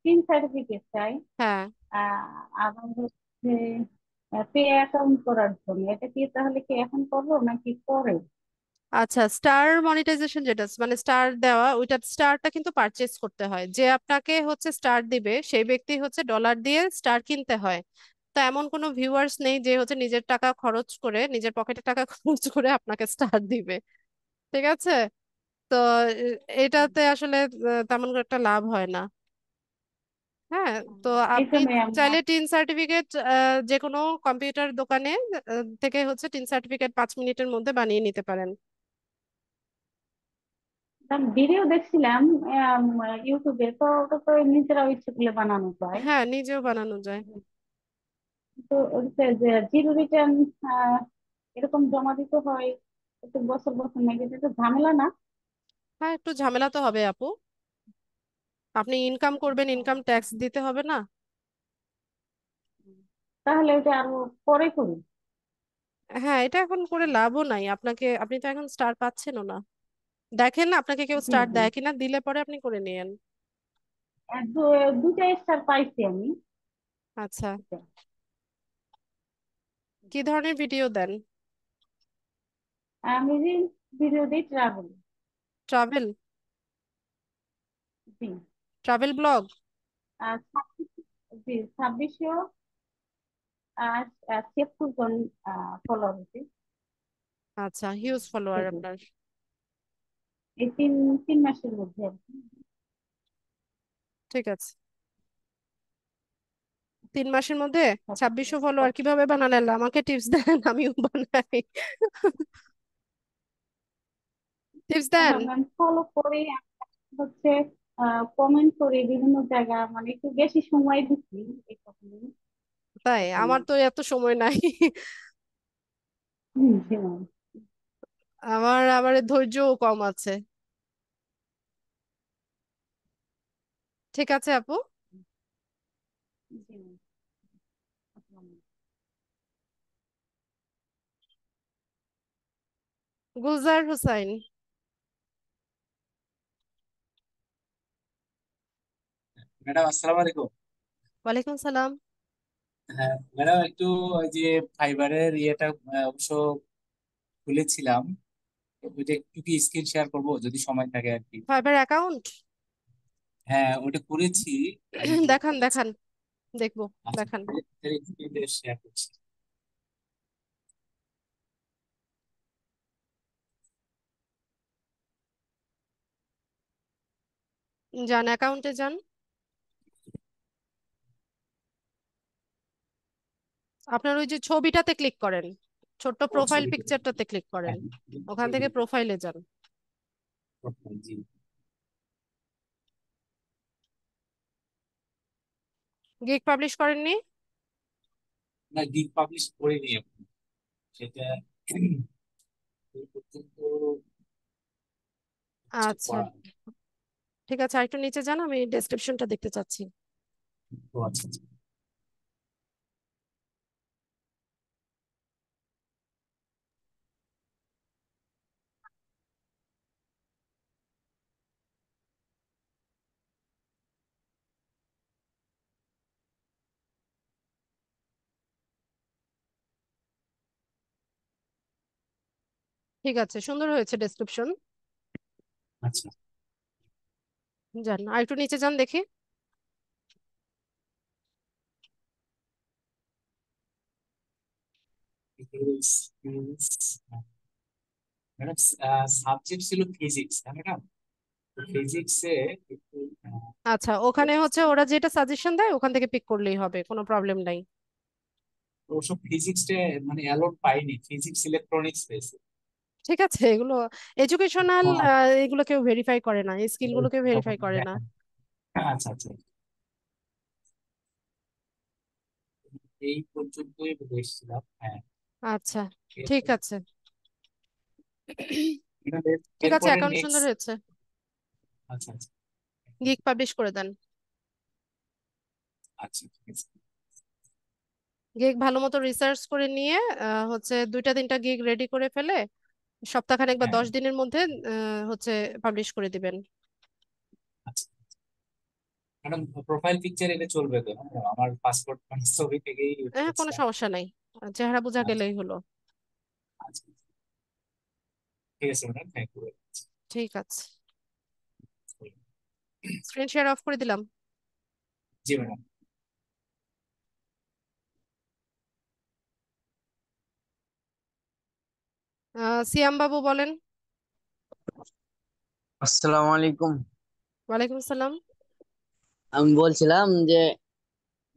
তিন সার্টিফিকেট চাই হ্যাঁ আহ, হচ্ছে পে অ্যাকাউন্ট করার জন্য এটা কি তাহলে কি এখন করবো নাকি পরে আচ্ছা স্টার মনিটাইজেশন যেটা মানে স্টার দেওয়া ওইটা স্টারটা কিন্তু পারচেস করতে হয় যে আপনাকে হচ্ছে স্টার দিবে সেই ব্যক্তি হচ্ছে ডলার দিয়ে স্টার কিনতে হয় তো এমন কোনো ভিউয়ার্স নেই যে হচ্ছে নিজের টাকা খরচ করে নিজের পকেটে টাকা খরচ করে আপনাকে স্টার দিবে ঠিক আছে তো এটাতে আসলে তেমন একটা লাভ হয় না হ্যাঁ তো আপনি চাইলে টিন সার্টিফিকেট যে কোনো কম্পিউটার দোকানে থেকে হচ্ছে টিন সার্টিফিকেট পাঁচ মিনিটের মধ্যে বানিয়ে নিতে পারেন ভিডিও দেখছিলাম ইউটিউবে তো ওটা তো নিজেরাও ইচ্ছে করলে বানানো যায় হ্যাঁ নিজেও বানানো যায় তো যে জিরো রিটার্ন এরকম জমা দিতে হয় একটু বছর বছর নাকি এটা তো ঝামেলা না হ্যাঁ একটু ঝামেলা তো হবে আপু আপনি ইনকাম করবেন ইনকাম ট্যাক্স দিতে হবে না তাহলে এটা আরো পরে করি হ্যাঁ এটা এখন করে লাভও নাই আপনাকে আপনি তো এখন স্টার পাচ্ছেনও না দেখেন আপনাকে কেউ স্টার দেয় কিনা দিলে পরে আপনি করে নিয়েন দুইটা স্টার পাইছি আমি আচ্ছা কি ধরনের ভিডিও দেন আমি ভিডিও দিই ট্রাভেল ট্রাভেল জি ট্রাভেল ব্লগ জি ছাব্বিশশো ছিয়াত্তর জন ফলোয়ার আচ্ছা হিউজ ফলোয়ার আপনার এই তিন তিন মাসের মধ্যে ঠিক আছে তিন মাসের মধ্যে আচ্ছা। ছাব্বিশশো ফলোয়ার কিভাবে বানালেন আমাকে টিপস দেন আমিও বানাই টিপস দেন ফলো মানে করি হচ্ছে কমেন্ট করি বিভিন্ন জায়গা মানে একটু বেশি সময় দিচ্ছি তাই আমার তো এত সময় নাই হুম আমার আবার ধৈর্যও কম আছে ঠিক আছে আপু গুলজার হোসাইন ম্যাডাম আসসালামু আলাইকুম ওয়ালাইকুম সালাম হ্যাঁ ম্যাডাম একটু ওই যে ফাইবারের ইয়েটা অবশ্য খুলেছিলাম ওইটা একটু কি স্ক্রিন শেয়ার করব যদি সময় থাকে আর কি ফাইবার অ্যাকাউন্ট হ্যাঁ ওটা করেছি দেখান দেখান দেখবো আচ্ছা, দেখান শেয়ার করছি যান অ্যাকাউন্টে যান আপনার ওই যে ছবিটাতে ক্লিক করেন ছোট্ট প্রোফাইল পিকচারটাতে ক্লিক করেন হ্যাঁ, হ্যাঁ, হ্যাঁ, ওখান থেকে প্রোফাইলে যান গিগ পাবলিশ করেননি না গিগ পাবলিশ সেটা আচ্ছা ঠিক আছে আরেকটু নিচে যান আমি ডেসক্রিপশনটা দেখতে চাচ্ছি আচ্ছা, আচ্ছা। ঠিক আছে সুন্দর হয়েছে ডেসক্রিপশন আচ্ছা যান আর একটু নিচে যান দেখি ফিজিক্স uh, ফিজিক্সে uh, আচ্ছা ওখানে হচ্ছে ওরা যেটা সাজেশন দেয় ওখান থেকে পিক করলেই হবে কোনো প্রবলেম নাই ওসব ফিজিক্সে মানে অ্যালোড পাইনি ফিজিক্স ইলেকট্রনিক্স পেয়েছে ঠিক আছে এগুলো এডুকেশনাল হ্যাঁ। এগুলো কেউ ভেরিফাই করে না এই স্কিল গুলো কেউ ভেরিফাই করে না হ্যাঁ, আচ্ছা আচ্ছা এই পর্যন্তই হ্যাঁ আচ্ছা ঠিক আছে ঠিক আছে অ্যাকাউন্ট সুন্দর হয়েছে আচ্ছা আচ্ছা গিক পাবলিশ করে দেন আচ্ছা ঠিক আছে গিগ ভালো মতো রিসার্চ করে নিয়ে হচ্ছে দুইটা তিনটা গিগ রেডি করে ফেলে সপ্তাহখানেক বা হ্যাঁ। দশ দিনের মধ্যে হচ্ছে পাবলিশ করে দিবেন প্রোফাইল পিকচার এটা চলবে তো আমার পাসপোর্ট মানে ছবি থেকেই হ্যাঁ কোনো সমস্যা নাই চেহারা বোঝা আচ্ছা। গেলেই হলো আচ্ছা। ঠিক আছে ম্যাডাম থ্যাংক ইউ ঠিক আছে স্ক্রিন শেয়ার অফ করে দিলাম জি ম্যাডাম সিয়াম বাবু বলেন আসসালামু আলাইকুম ওয়ালাইকুম আসসালাম আমি বলছিলাম যে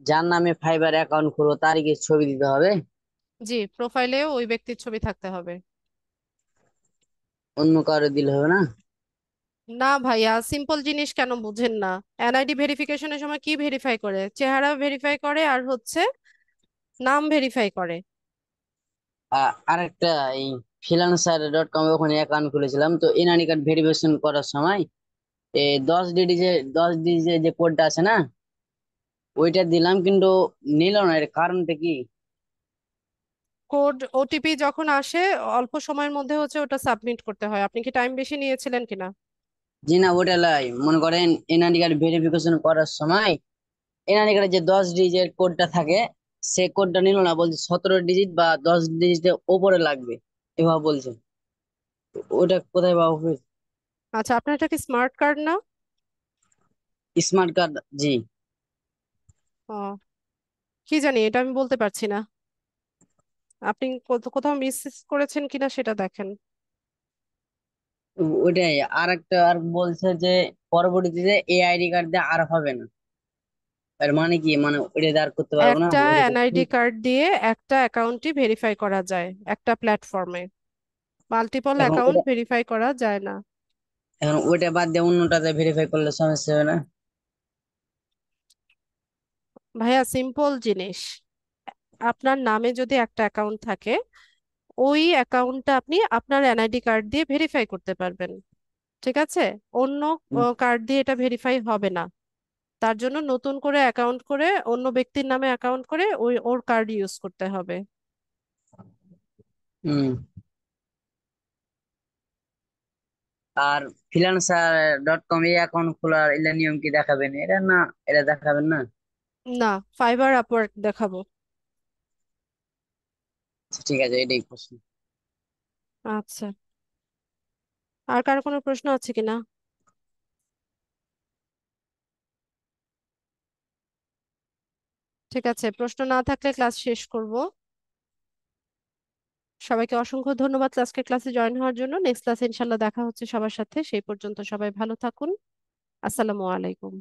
যার নামে ফাইবার অ্যাকাউন্ট খুলবো তারই কি ছবি দিতে হবে জি প্রোফাইলে ওই ব্যক্তির ছবি থাকতে হবে অন্য কারো দিলে হবে না না ভাইয়া সিম্পল জিনিস কেন বুঝেন না এনআইডি ভেরিফিকেশনের সময় কি ভেরিফাই করে চেহারা ভেরিফাই করে আর হচ্ছে নাম ভেরিফাই করে আরেকটা এই ফ্রিলান্সার ডট কমে ওখানে অ্যাকাউন্ট খুলেছিলাম তো এনআরই কার্ড ভেরিফিকেশন করার সময় এ দশ ডিজিট দশ ডিজিটের যে কোডটা আছে না ওইটা দিলাম কিন্তু নিল না এর কারণটা কি কোড ওটিপি যখন আসে অল্প সময়ের মধ্যে হচ্ছে ওটা সাবমিট করতে হয় আপনি কি টাইম বেশি নিয়েছিলেন কিনা জি না ওটা লাই মনে করেন এনআরই কার্ড ভেরিফিকেশন করার সময় এনআরই কার্ডে যে দশ ডিজিট কোডটা থাকে সে কোডটা নিল না বলছে সতেরো ডিজিট বা দশ ডিজিটের ওপরে লাগবে এভাবে বলছেন ওটা কোথায় পাবো আচ্ছা আপনার এটা কি স্মার্ট কার্ড না স্মার্ট কার্ড জি ও কি জানি এটা আমি বলতে পারছি না আপনি কোথাও মিস করেছেন কিনা সেটা দেখেন ওটাই আর একটা আর বলছে যে পরবর্তীতে এই আইডি কার্ড দিয়ে আর হবে না এর মানে কি মানে ওটা দাঁড় করতে পারবো না একটা এনআইডি কার্ড দিয়ে একটা অ্যাকাউন্টই ভেরিফাই করা যায় একটা প্ল্যাটফর্মে মাল্টিপল এখন অ্যাকাউন্ট ভেরিফাই করা যায় না এখন ওইটা বাদ দিয়ে অন্যটাতে ভেরিফাই করলে সমস্যা হবে না ভাইয়া সিম্পল জিনিস আপনার নামে যদি একটা অ্যাকাউন্ট থাকে ওই অ্যাকাউন্টটা আপনি আপনার এনআইডি কার্ড দিয়ে ভেরিফাই করতে পারবেন ঠিক আছে অন্য কার্ড দিয়ে এটা ভেরিফাই হবে না তার জন্য নতুন করে অ্যাকাউন্ট করে অন্য ব্যক্তির নামে অ্যাকাউন্ট করে ওই ওর কার্ড ইউজ করতে হবে হুম আর ফ্রিল্যান্সার ডট কম এই অ্যাকাউন্ট খোলার এলা নিয়ম কি দেখাবেন এটা না এটা দেখাবেন না না ফাইবার আপওয়ার্ক দেখাবো আচ্ছা, ঠিক আছে এটাই প্রশ্ন আচ্ছা আর কারো কোনো প্রশ্ন আছে কিনা ঠিক আছে প্রশ্ন না থাকলে ক্লাস শেষ করব সবাইকে অসংখ্য ধন্যবাদ আজকে ক্লাসে জয়েন হওয়ার জন্য নেক্সট ক্লাসে ইনশাল্লাহ দেখা হচ্ছে সবার সাথে সেই পর্যন্ত সবাই ভালো থাকুন আসসালামু আলাইকুম